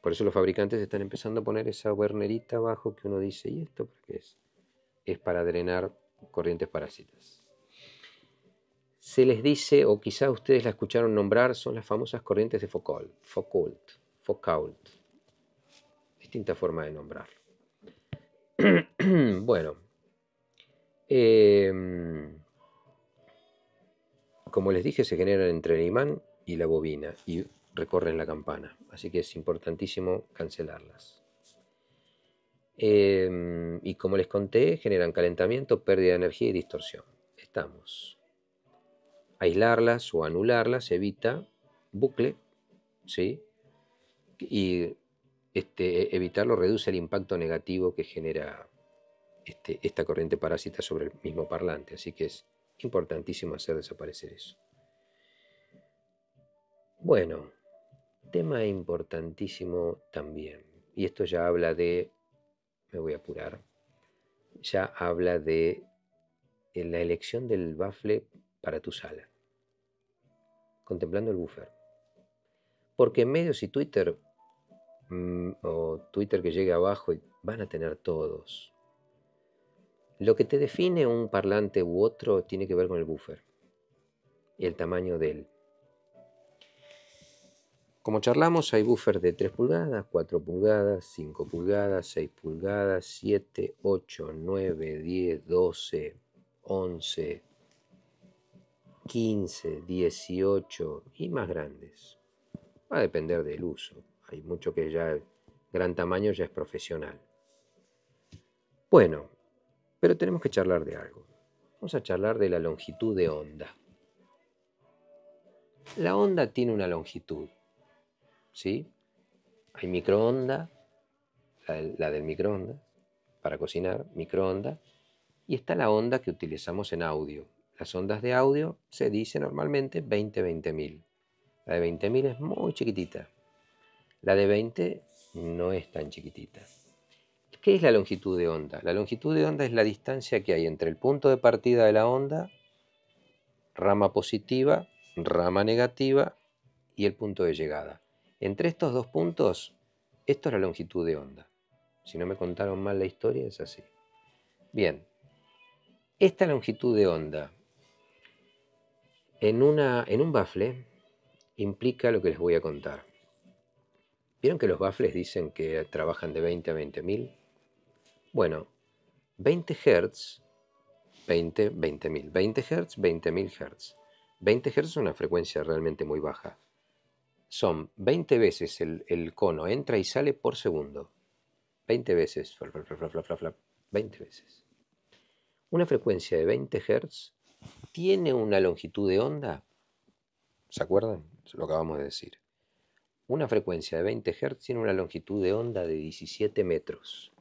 Por eso los fabricantes están empezando a poner esa wernerita abajo que uno dice, ¿y esto porque qué es? Es para drenar corrientes parásitas. Se les dice, o quizá ustedes la escucharon nombrar, son las famosas corrientes de Foucault, Foucault, Foucault. Distinta forma de nombrarlo. bueno, em, como les dije, se generan entre el imán y la bobina y recorren la campana, así que es importantísimo cancelarlas. Em, y como les conté, generan calentamiento, pérdida de energía y distorsión. Estamos. Aislarlas o anularlas evita bucle, ¿sí? Y este, e-, evitarlo reduce el impacto negativo que genera este, esta corriente parásita sobre el mismo parlante. Así que es importantísimo hacer desaparecer eso. Bueno, tema importantísimo también. Y esto ya habla de, me voy a apurar, ya habla de eh, la elección del bafle para tu sala, contemplando el buffer. Porque en medios y Twitter Mm, o Twitter que llegue abajo, y van a tener todos. Lo que te define un parlante u otro tiene que ver con el buffer y el tamaño de él. Como charlamos, hay buffers de 3 pulgadas, 4 pulgadas, 5 pulgadas, 6 pulgadas, 7, 8, 9, 10, 12, 11, 15, 18 y más grandes. Va a depender del uso. Hay mucho que ya gran tamaño ya es profesional. Bueno, pero tenemos que charlar de algo. Vamos a charlar de la longitud de onda. La onda tiene una longitud, ¿sí? Hay microonda, la del, microonda para cocinar, microonda, y está la onda que utilizamos en audio. Las ondas de audio se dice normalmente 20-20.000. La de 20.000 es muy chiquitita, la de 20 no es tan chiquitita. ¿Qué es la longitud de onda? La longitud de onda es la distancia que hay entre el punto de partida de la onda, rama positiva, rama negativa y el punto de llegada. Entre estos dos puntos, esto es la longitud de onda. Si no me contaron mal la historia, es así. Bien, esta longitud de onda en, una, un bafle implica lo que les voy a contar. ¿Vieron que los baffles dicen que trabajan de 20 a 20 Bueno, 20 Hz, 20, 20 20 Hz, 20.000 mil Hz. 20 Hz es una frecuencia realmente muy baja. Son 20 veces el, el cono entra y sale por segundo. 20 veces. 20 veces. Una frecuencia de 20 Hz tiene una longitud de onda. ¿Se acuerdan? Lo acabamos de decir una frecuencia de 20 Hz tiene una longitud de onda de 17 metros.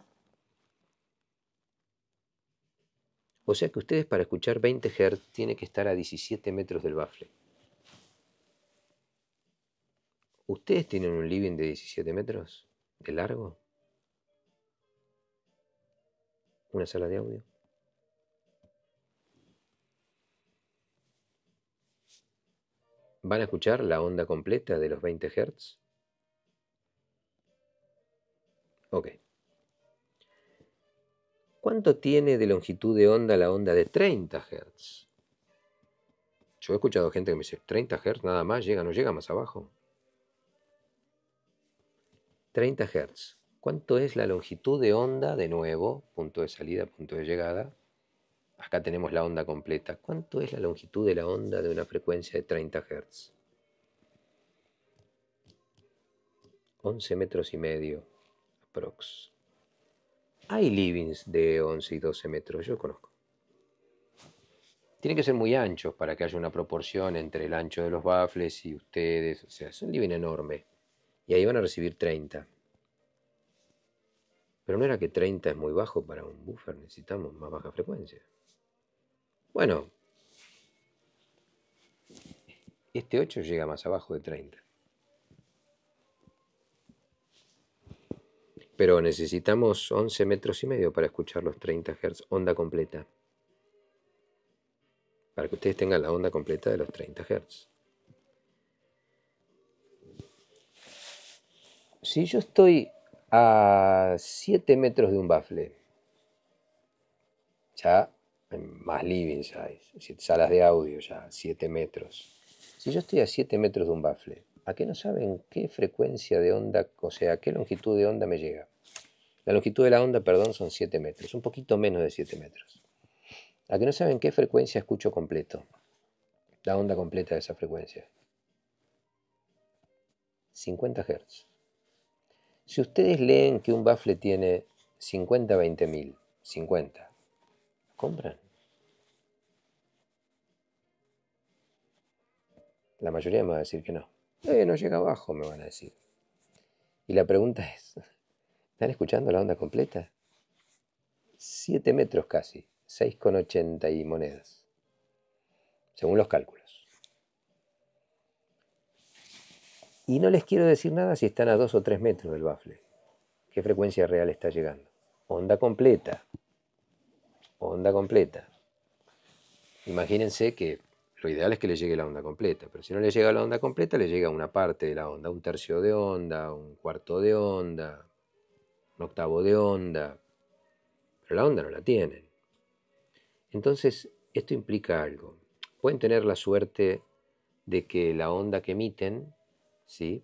O sea que ustedes para escuchar 20 Hz tienen que estar a 17 metros del bafle. ¿Ustedes tienen un living de 17 metros de largo? ¿Una sala de audio? ¿Van a escuchar la onda completa de los 20 Hz? Ok. ¿Cuánto tiene de longitud de onda la onda de 30 Hz? Yo he escuchado gente que me dice, 30 Hz nada más, llega, no llega más abajo. 30 Hz. ¿Cuánto es la longitud de onda? De nuevo, punto de salida, punto de llegada. Acá tenemos la onda completa. ¿Cuánto es la longitud de la onda de una frecuencia de 30 Hz? 11 metros y medio prox. Hay livings de 11 y 12 metros, yo conozco. Tienen que ser muy anchos para que haya una proporción entre el ancho de los baffles y ustedes. O sea, es un living enorme. Y ahí van a recibir 30. Pero no era que 30 es muy bajo para un buffer, necesitamos más baja frecuencia. Bueno, este 8 llega más abajo de 30. pero necesitamos 11 metros y medio para escuchar los 30 Hz, onda completa. Para que ustedes tengan la onda completa de los 30 Hz. Si yo estoy a 7 metros de un bafle, ya más living size, salas de audio ya, 7 metros. Si yo estoy a 7 metros de un bafle, ¿a qué no saben qué frecuencia de onda, o sea, qué longitud de onda me llega? La longitud de la onda, perdón, son 7 metros, un poquito menos de 7 metros. A que no saben qué frecuencia escucho completo, la onda completa de esa frecuencia. 50 Hz. Si ustedes leen que un bafle tiene 50, 20 mil, 50, compran. La mayoría me va a decir que no. no llega abajo, me van a decir. Y la pregunta es, ¿Están escuchando la onda completa? Siete metros casi, 6,80 y monedas, según los cálculos. Y no les quiero decir nada si están a dos o tres metros del bafle. ¿Qué frecuencia real está llegando? Onda completa. Onda completa. Imagínense que lo ideal es que le llegue la onda completa, pero si no le llega la onda completa, le llega una parte de la onda, un tercio de onda, un cuarto de onda, octavo de onda, pero la onda no la tienen. Entonces, esto implica algo. Pueden tener la suerte de que la onda que emiten, ¿sí?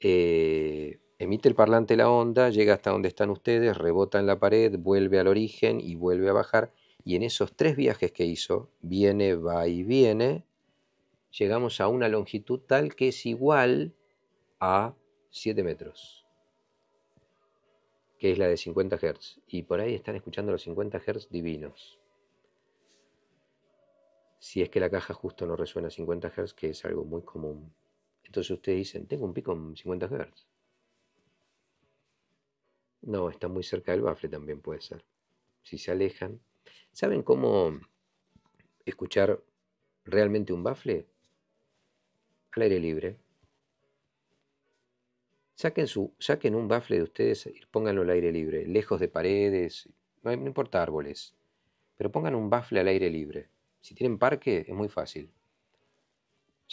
Eh, emite el parlante la onda, llega hasta donde están ustedes, rebota en la pared, vuelve al origen y vuelve a bajar. Y en esos tres viajes que hizo, viene, va y viene, llegamos a una longitud tal que es igual a 7 metros que es la de 50 Hz. Y por ahí están escuchando los 50 Hz divinos. Si es que la caja justo no resuena a 50 Hz, que es algo muy común. Entonces ustedes dicen, tengo un pico en 50 Hz. No, está muy cerca del bafle también puede ser. Si se alejan. ¿Saben cómo escuchar realmente un bafle? Al aire libre. Saquen, su, un bafle de ustedes y pónganlo al aire libre, lejos de paredes, no, importa árboles, pero pongan un bafle al aire libre. Si tienen parque, es muy fácil.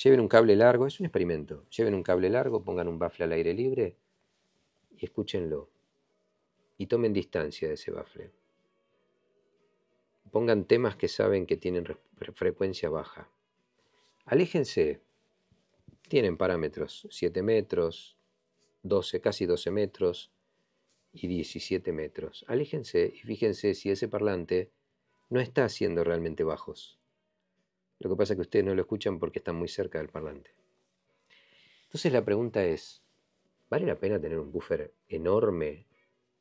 Lleven un cable largo, es un experimento. Lleven un cable largo, pongan un bafle al aire libre y escúchenlo. Y tomen distancia de ese bafle. Pongan temas que saben que tienen frecuencia baja. Aléjense. Tienen parámetros, 7 metros, 12, casi 12 metros y 17 metros. alíjense y fíjense si ese parlante no está haciendo realmente bajos. Lo que pasa es que ustedes no lo escuchan porque están muy cerca del parlante. Entonces la pregunta es, ¿vale la pena tener un buffer enorme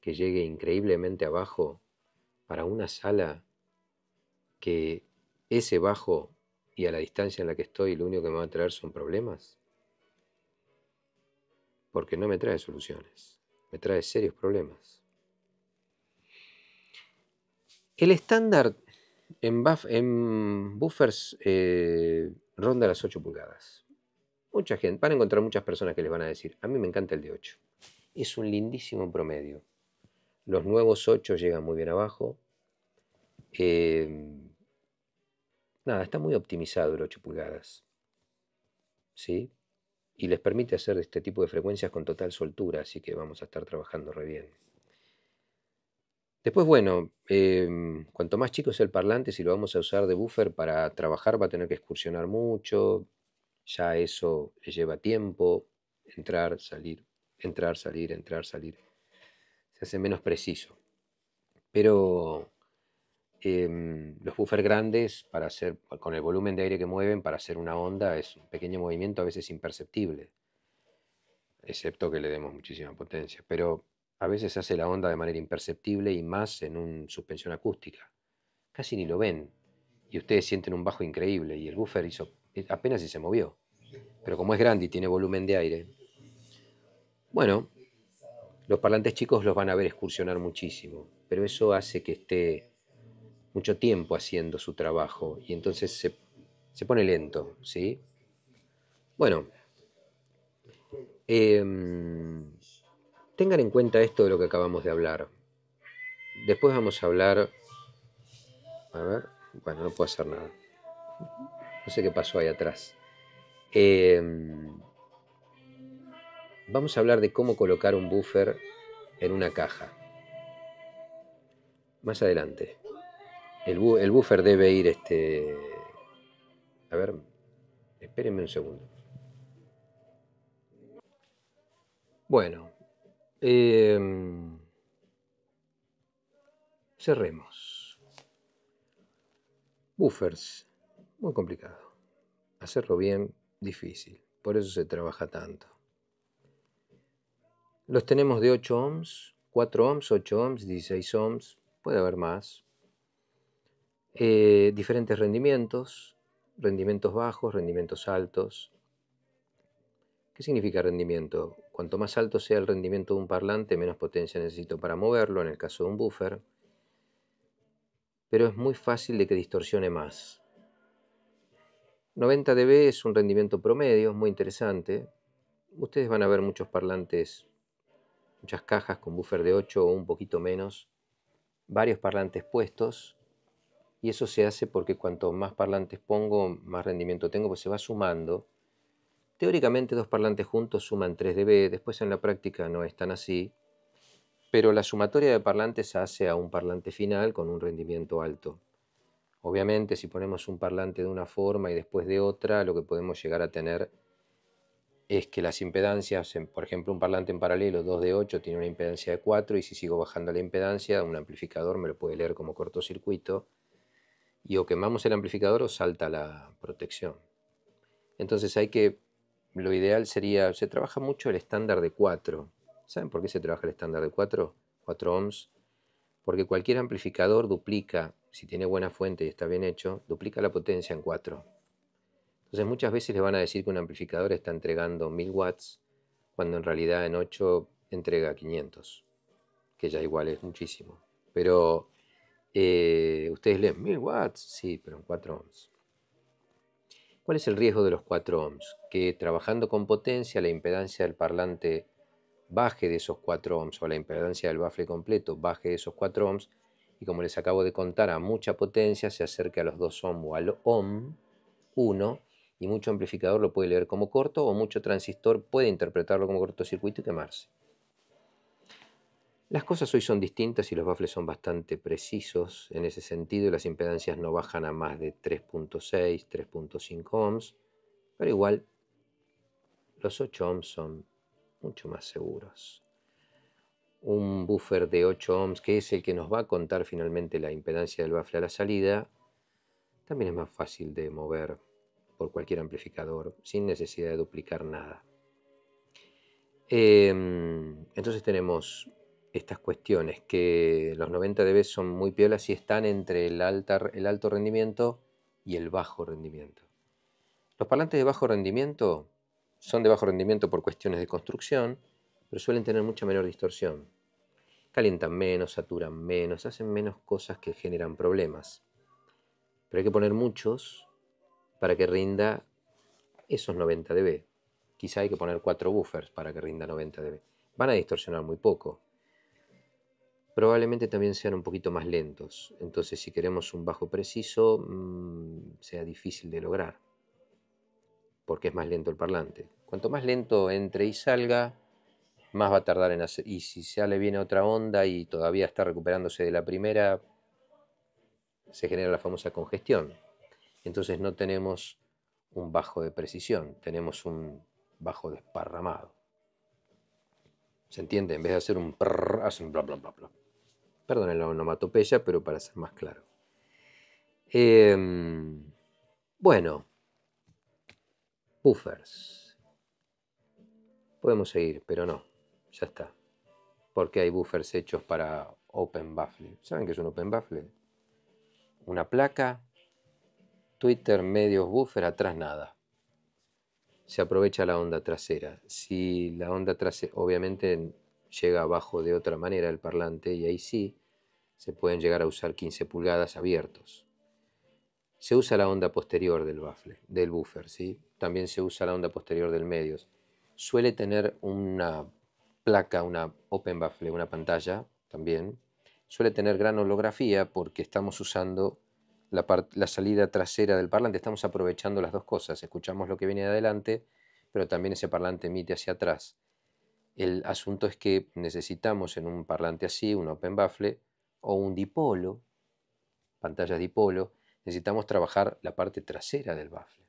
que llegue increíblemente abajo para una sala que ese bajo y a la distancia en la que estoy lo único que me va a traer son problemas? porque no me trae soluciones, me trae serios problemas. El estándar en, buffers eh, ronda las 8 pulgadas. Mucha gente, van a encontrar muchas personas que les van a decir, a mí me encanta el de 8. Es un lindísimo promedio. Los nuevos 8 llegan muy bien abajo. Eh, nada, está muy optimizado el 8 pulgadas. ¿Sí? y les permite hacer este tipo de frecuencias con total soltura, así que vamos a estar trabajando re bien. Después, bueno, em, cuanto más chico es el parlante, si lo vamos a usar de buffer para trabajar, va a tener que excursionar mucho, ya eso lleva tiempo, entrar, salir, entrar, salir, entrar, salir. Se hace menos preciso. Pero Em, los buffers grandes, para hacer, con el volumen de aire que mueven, para hacer una onda, es un pequeño movimiento a veces imperceptible, excepto que le demos muchísima potencia. Pero a veces hace la onda de manera imperceptible y más en una suspensión acústica. Casi ni lo ven y ustedes sienten un bajo increíble y el buffer hizo eh, apenas si se movió. Pero como es grande y tiene volumen de aire, bueno, los parlantes chicos los van a ver excursionar muchísimo, pero eso hace que esté mucho tiempo haciendo su trabajo y entonces se, pone lento, ¿sí? Bueno, em, tengan en cuenta esto de lo que acabamos de hablar. Después vamos a hablar... A ver, bueno, no puedo hacer nada. No sé qué pasó ahí atrás. Em, vamos a hablar de cómo colocar un buffer en una caja. Más adelante. El, buffer debe ir, este... A ver, espérenme un segundo. Bueno, em, cerremos. Buffers, muy complicado. Hacerlo bien, difícil. Por eso se trabaja tanto. Los tenemos de 8 ohms, 4 ohms, 8 ohms, 16 ohms, puede haber más, eh, diferentes rendimientos, rendimientos bajos, rendimientos altos. ¿Qué significa rendimiento? Cuanto más alto sea el rendimiento de un parlante, menos potencia necesito para moverlo, en el caso de un buffer. Pero es muy fácil de que distorsione más. 90 dB es un rendimiento promedio, es muy interesante. Ustedes van a ver muchos parlantes, muchas cajas con buffer de 8 o un poquito menos, varios parlantes puestos y eso se hace porque cuanto más parlantes pongo, más rendimiento tengo, pues se va sumando. Teóricamente dos parlantes juntos suman 3 dB, después en la práctica no es tan así, pero la sumatoria de parlantes hace a un parlante final con un rendimiento alto. Obviamente si ponemos un parlante de una forma y después de otra, lo que podemos llegar a tener es que las impedancias, por ejemplo un parlante en paralelo 2 de 8 tiene una impedancia de 4 y si sigo bajando la impedancia, un amplificador me lo puede leer como cortocircuito y o quemamos el amplificador o salta la protección. Entonces hay que, lo ideal sería, se trabaja mucho el estándar de 4. ¿Saben por qué se trabaja el estándar de 4? 4 ohms. Porque cualquier amplificador duplica, si tiene buena fuente y está bien hecho, duplica la potencia en 4. Entonces muchas veces le van a decir que un amplificador está entregando 1000 watts, cuando en realidad en 8 entrega 500, que ya igual es muchísimo. Pero eh, ustedes leen 1000 watts, sí, pero en 4 ohms. ¿Cuál es el riesgo de los 4 ohms? Que trabajando con potencia la impedancia del parlante baje de esos 4 ohms o la impedancia del bafle completo baje de esos 4 ohms y como les acabo de contar a mucha potencia se acerque a los 2 ohms o al ohm 1 y mucho amplificador lo puede leer como corto o mucho transistor puede interpretarlo como cortocircuito y quemarse. Las cosas hoy son distintas y los baffles son bastante precisos en ese sentido y las impedancias no bajan a más de 3.6, 3.5 ohms, pero igual los 8 ohms son mucho más seguros. Un buffer de 8 ohms, que es el que nos va a contar finalmente la impedancia del baffle a la salida, también es más fácil de mover por cualquier amplificador sin necesidad de duplicar nada. Em, entonces tenemos estas cuestiones, que los 90 dB son muy piolas y están entre el, alto rendimiento y el bajo rendimiento. Los parlantes de bajo rendimiento son de bajo rendimiento por cuestiones de construcción, pero suelen tener mucha menor distorsión. Calientan menos, saturan menos, hacen menos cosas que generan problemas. Pero hay que poner muchos para que rinda esos 90 dB. Quizá hay que poner cuatro buffers para que rinda 90 dB. Van a distorsionar muy poco probablemente también sean un poquito más lentos. Entonces si queremos un bajo preciso, mm, sea difícil de lograr, porque es más lento el parlante. Cuanto más lento entre y salga, más va a tardar en hacer. Y si sale bien otra onda y todavía está recuperándose de la primera, se genera la famosa congestión. Entonces no tenemos un bajo de precisión, tenemos un bajo desparramado. ¿Se entiende? En vez de hacer un un bla bla bla bla. Perdón la onomatopeya, pero para ser más claro. Em, bueno, buffers. Podemos seguir, pero no, ya está. Porque hay buffers hechos para open Buffle. ¿Saben qué es un open buffle Una placa, Twitter, medios, buffer, atrás nada. Se aprovecha la onda trasera. Si la onda trasera, obviamente llega abajo de otra manera el parlante y ahí sí se pueden llegar a usar 15 pulgadas abiertos. Se usa la onda posterior del, baffle, del buffer, también se usa la onda posterior del medio. Suele tener una placa, una open baffle, una pantalla también. Suele tener gran holografía porque estamos usando la, la, salida trasera del parlante. Estamos aprovechando las dos cosas. Escuchamos lo que viene adelante, pero también ese parlante emite hacia atrás. El asunto es que necesitamos en un parlante así, un open baffle o un dipolo, pantallas dipolo, necesitamos trabajar la parte trasera del baffle.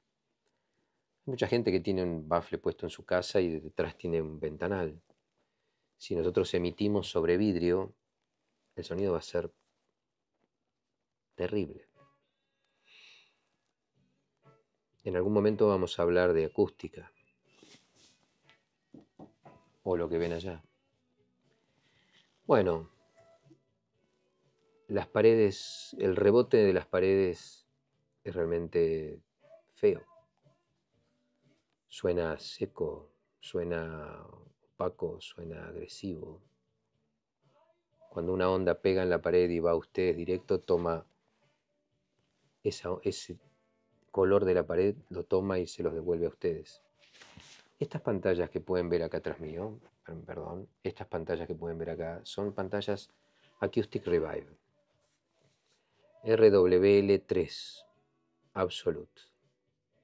Hay mucha gente que tiene un baffle puesto en su casa y detrás tiene un ventanal. Si nosotros emitimos sobre vidrio, el sonido va a ser terrible. En algún momento vamos a hablar de acústica o lo que ven allá. Bueno, las paredes, el rebote de las paredes es realmente feo. Suena seco, suena opaco, suena agresivo. Cuando una onda pega en la pared y va a ustedes directo, toma ese color de la pared, lo toma y se los devuelve a ustedes. Estas pantallas que pueden ver acá atrás mío, perdón, estas pantallas que pueden ver acá son pantallas Acoustic Revive. RWL3 Absolute,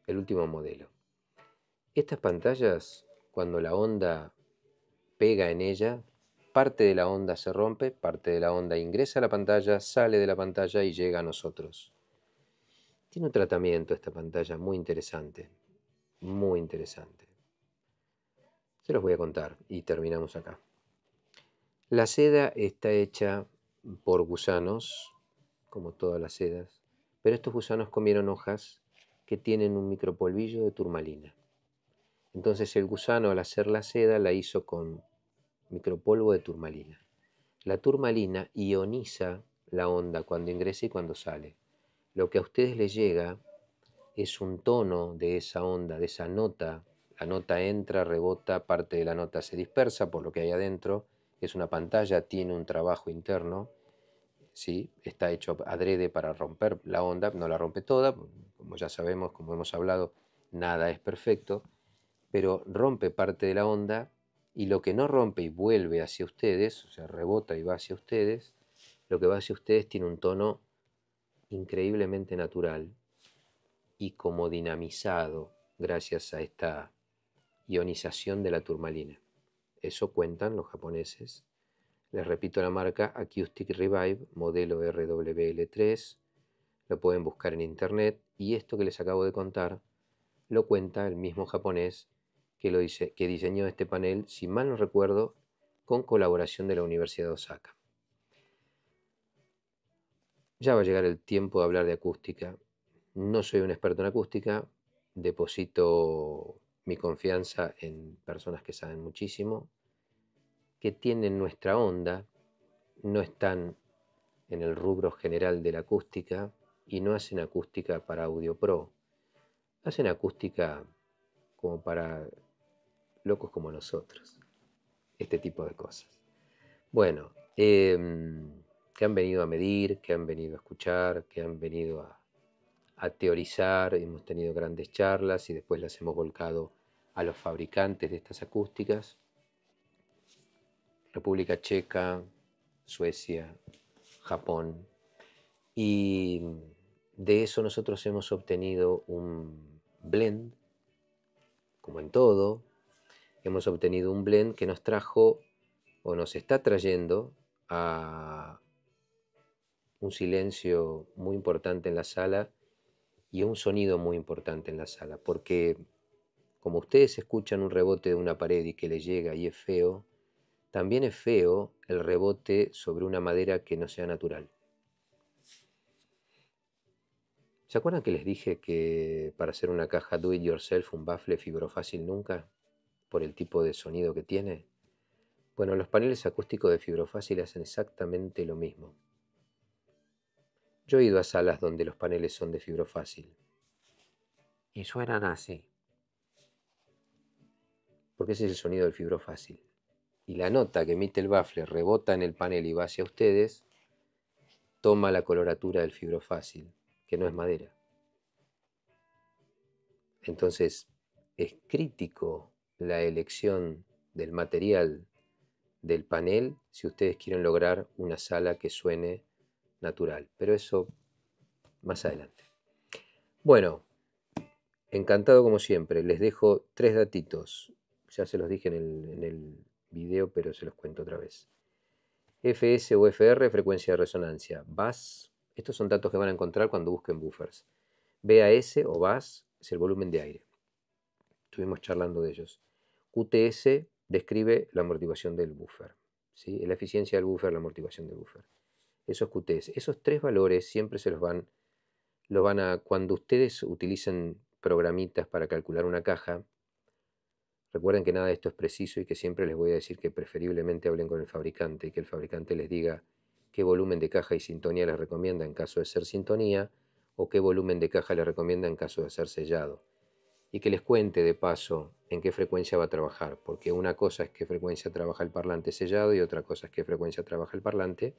el último modelo. Estas pantallas, cuando la onda pega en ella, parte de la onda se rompe, parte de la onda ingresa a la pantalla, sale de la pantalla y llega a nosotros. Tiene un tratamiento esta pantalla muy interesante, muy interesante. Se los voy a contar y terminamos acá. La seda está hecha por gusanos, como todas las sedas, pero estos gusanos comieron hojas que tienen un micropolvillo de turmalina. Entonces el gusano al hacer la seda la hizo con micropolvo de turmalina. La turmalina ioniza la onda cuando ingresa y cuando sale. Lo que a ustedes les llega es un tono de esa onda, de esa nota la nota entra, rebota, parte de la nota se dispersa por lo que hay adentro. Es una pantalla, tiene un trabajo interno. ¿sí? Está hecho adrede para romper la onda, no la rompe toda, como ya sabemos, como hemos hablado, nada es perfecto, pero rompe parte de la onda y lo que no rompe y vuelve hacia ustedes, o sea, rebota y va hacia ustedes, lo que va hacia ustedes tiene un tono increíblemente natural y como dinamizado gracias a esta ionización de la turmalina. Eso cuentan los japoneses. Les repito la marca Acoustic Revive, modelo RWL3. Lo pueden buscar en internet y esto que les acabo de contar lo cuenta el mismo japonés que, lo que diseñó este panel, si mal no recuerdo, con colaboración de la Universidad de Osaka. Ya va a llegar el tiempo de hablar de acústica. No soy un experto en acústica, deposito mi confianza en personas que saben muchísimo, que tienen nuestra onda, no están en el rubro general de la acústica y no hacen acústica para Audio Pro, hacen acústica como para locos como nosotros, este tipo de cosas. Bueno, em, que han venido a medir, que han venido a escuchar, que han venido a a teorizar, hemos tenido grandes charlas y después las hemos volcado a los fabricantes de estas acústicas. República Checa, Suecia, Japón. Y de eso nosotros hemos obtenido un blend, como en todo, hemos obtenido un blend que nos trajo o nos está trayendo a un silencio muy importante en la sala y un sonido muy importante en la sala, porque como ustedes escuchan un rebote de una pared y que le llega y es feo, también es feo el rebote sobre una madera que no sea natural. ¿Se acuerdan que les dije que para hacer una caja do it yourself un baffle fibrofácil nunca? Por el tipo de sonido que tiene. Bueno, los paneles acústicos de fibrofácil hacen exactamente lo mismo. Yo he ido a salas donde los paneles son de fibrofácil fácil. Y suenan así. Porque ese es el sonido del fibrofácil. fácil. Y la nota que emite el bafle rebota en el panel y va hacia ustedes, toma la coloratura del fibrofácil, fácil, que no es madera. Entonces, es crítico la elección del material del panel si ustedes quieren lograr una sala que suene natural. Pero eso más adelante. Bueno, encantado como siempre. Les dejo tres datitos. Ya se los dije en el, video, pero se los cuento otra vez. FS o FR, frecuencia de resonancia. BAS, estos son datos que van a encontrar cuando busquen buffers. BAS o BAS es el volumen de aire. Estuvimos charlando de ellos. QTS describe la amortiguación del buffer. ¿sí? La eficiencia del buffer, la amortiguación del buffer esos QTs. Esos tres valores siempre se los van, los van a, cuando ustedes utilicen programitas para calcular una caja, recuerden que nada de esto es preciso y que siempre les voy a decir que preferiblemente hablen con el fabricante y que el fabricante les diga qué volumen de caja y sintonía les recomienda en caso de ser sintonía o qué volumen de caja les recomienda en caso de ser sellado. Y que les cuente de paso en qué frecuencia va a trabajar, porque una cosa es qué frecuencia trabaja el parlante sellado y otra cosa es qué frecuencia trabaja el parlante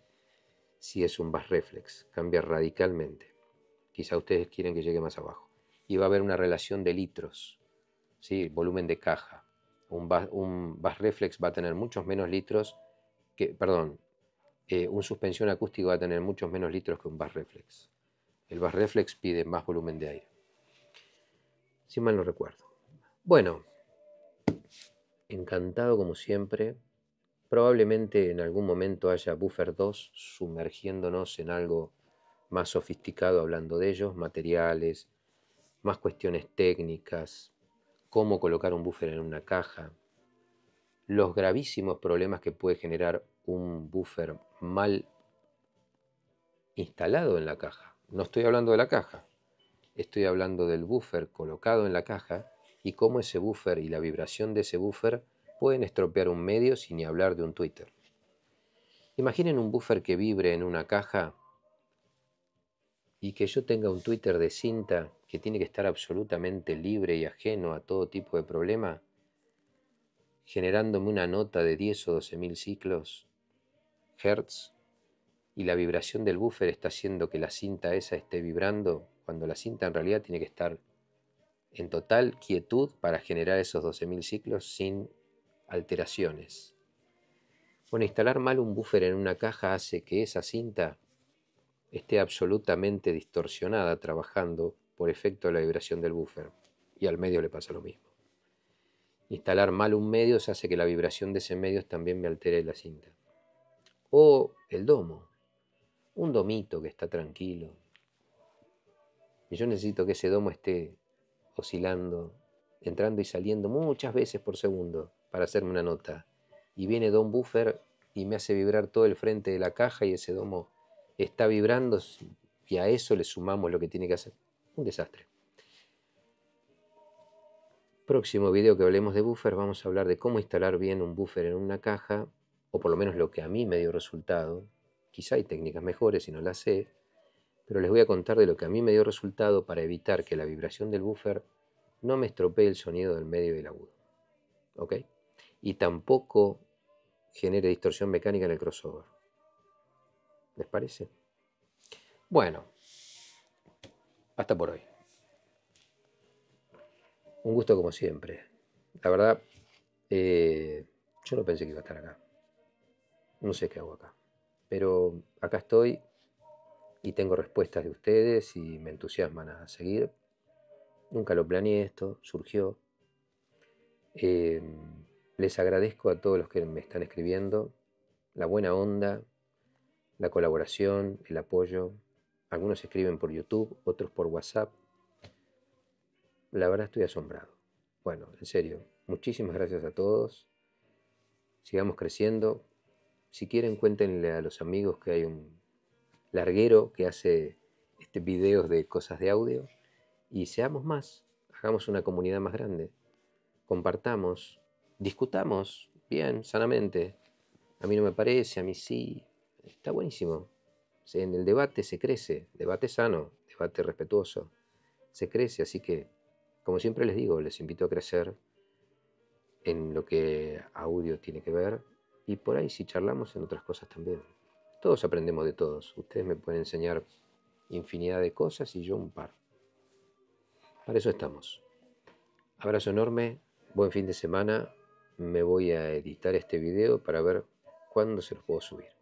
si es un bass reflex, cambia radicalmente. Quizá ustedes quieren que llegue más abajo. Y va a haber una relación de litros, ¿sí? volumen de caja. Un bass, reflex va a tener muchos menos litros que, perdón, eh, un suspensión acústico va a tener muchos menos litros que un bass reflex. El bass reflex pide más volumen de aire. Si mal no recuerdo. Bueno, encantado como siempre Probablemente en algún momento haya Buffer 2 sumergiéndonos en algo más sofisticado hablando de ellos, materiales, más cuestiones técnicas, cómo colocar un buffer en una caja, los gravísimos problemas que puede generar un buffer mal instalado en la caja. No estoy hablando de la caja, estoy hablando del buffer colocado en la caja y cómo ese buffer y la vibración de ese buffer pueden estropear un medio sin ni hablar de un Twitter. Imaginen un buffer que vibre en una caja y que yo tenga un Twitter de cinta que tiene que estar absolutamente libre y ajeno a todo tipo de problema, generándome una nota de 10 o 12 mil ciclos, hertz, y la vibración del buffer está haciendo que la cinta esa esté vibrando, cuando la cinta en realidad tiene que estar en total quietud para generar esos 12.000 ciclos sin alteraciones. Bueno, instalar mal un buffer en una caja hace que esa cinta esté absolutamente distorsionada trabajando por efecto de la vibración del buffer. Y al medio le pasa lo mismo. Instalar mal un medio hace que la vibración de ese medio también me altere la cinta. O el domo. Un domito que está tranquilo. Y yo necesito que ese domo esté oscilando, entrando y saliendo muchas veces por segundo para hacerme una nota. Y viene Don Buffer y me hace vibrar todo el frente de la caja y ese domo está vibrando y a eso le sumamos lo que tiene que hacer. Un desastre. Próximo video que hablemos de buffer vamos a hablar de cómo instalar bien un buffer en una caja, o por lo menos lo que a mí me dio resultado. Quizá hay técnicas mejores si no las sé, pero les voy a contar de lo que a mí me dio resultado para evitar que la vibración del buffer no me estropee el sonido del medio del agudo. ¿Ok? y tampoco genere distorsión mecánica en el crossover. ¿Les parece? Bueno, hasta por hoy. Un gusto como siempre. La verdad, eh, yo no pensé que iba a estar acá. No sé qué hago acá. Pero acá estoy y tengo respuestas de ustedes y me entusiasman a seguir. Nunca lo planeé esto, surgió. Eh, les agradezco a todos los que me están escribiendo la buena onda, la colaboración, el apoyo. Algunos escriben por YouTube, otros por WhatsApp. La verdad estoy asombrado. Bueno, en serio, muchísimas gracias a todos. Sigamos creciendo. Si quieren, cuéntenle a los amigos que hay un larguero que hace este, videos de cosas de audio. Y seamos más, hagamos una comunidad más grande. Compartamos, discutamos bien, sanamente. A mí no me parece, a mí sí. Está buenísimo. En el debate se crece, debate sano, debate respetuoso. Se crece, así que, como siempre les digo, les invito a crecer en lo que audio tiene que ver y por ahí si charlamos en otras cosas también. Todos aprendemos de todos. Ustedes me pueden enseñar infinidad de cosas y yo un par. Para eso estamos. Abrazo enorme, buen fin de semana, me voy a editar este video para ver cuándo se los puedo subir.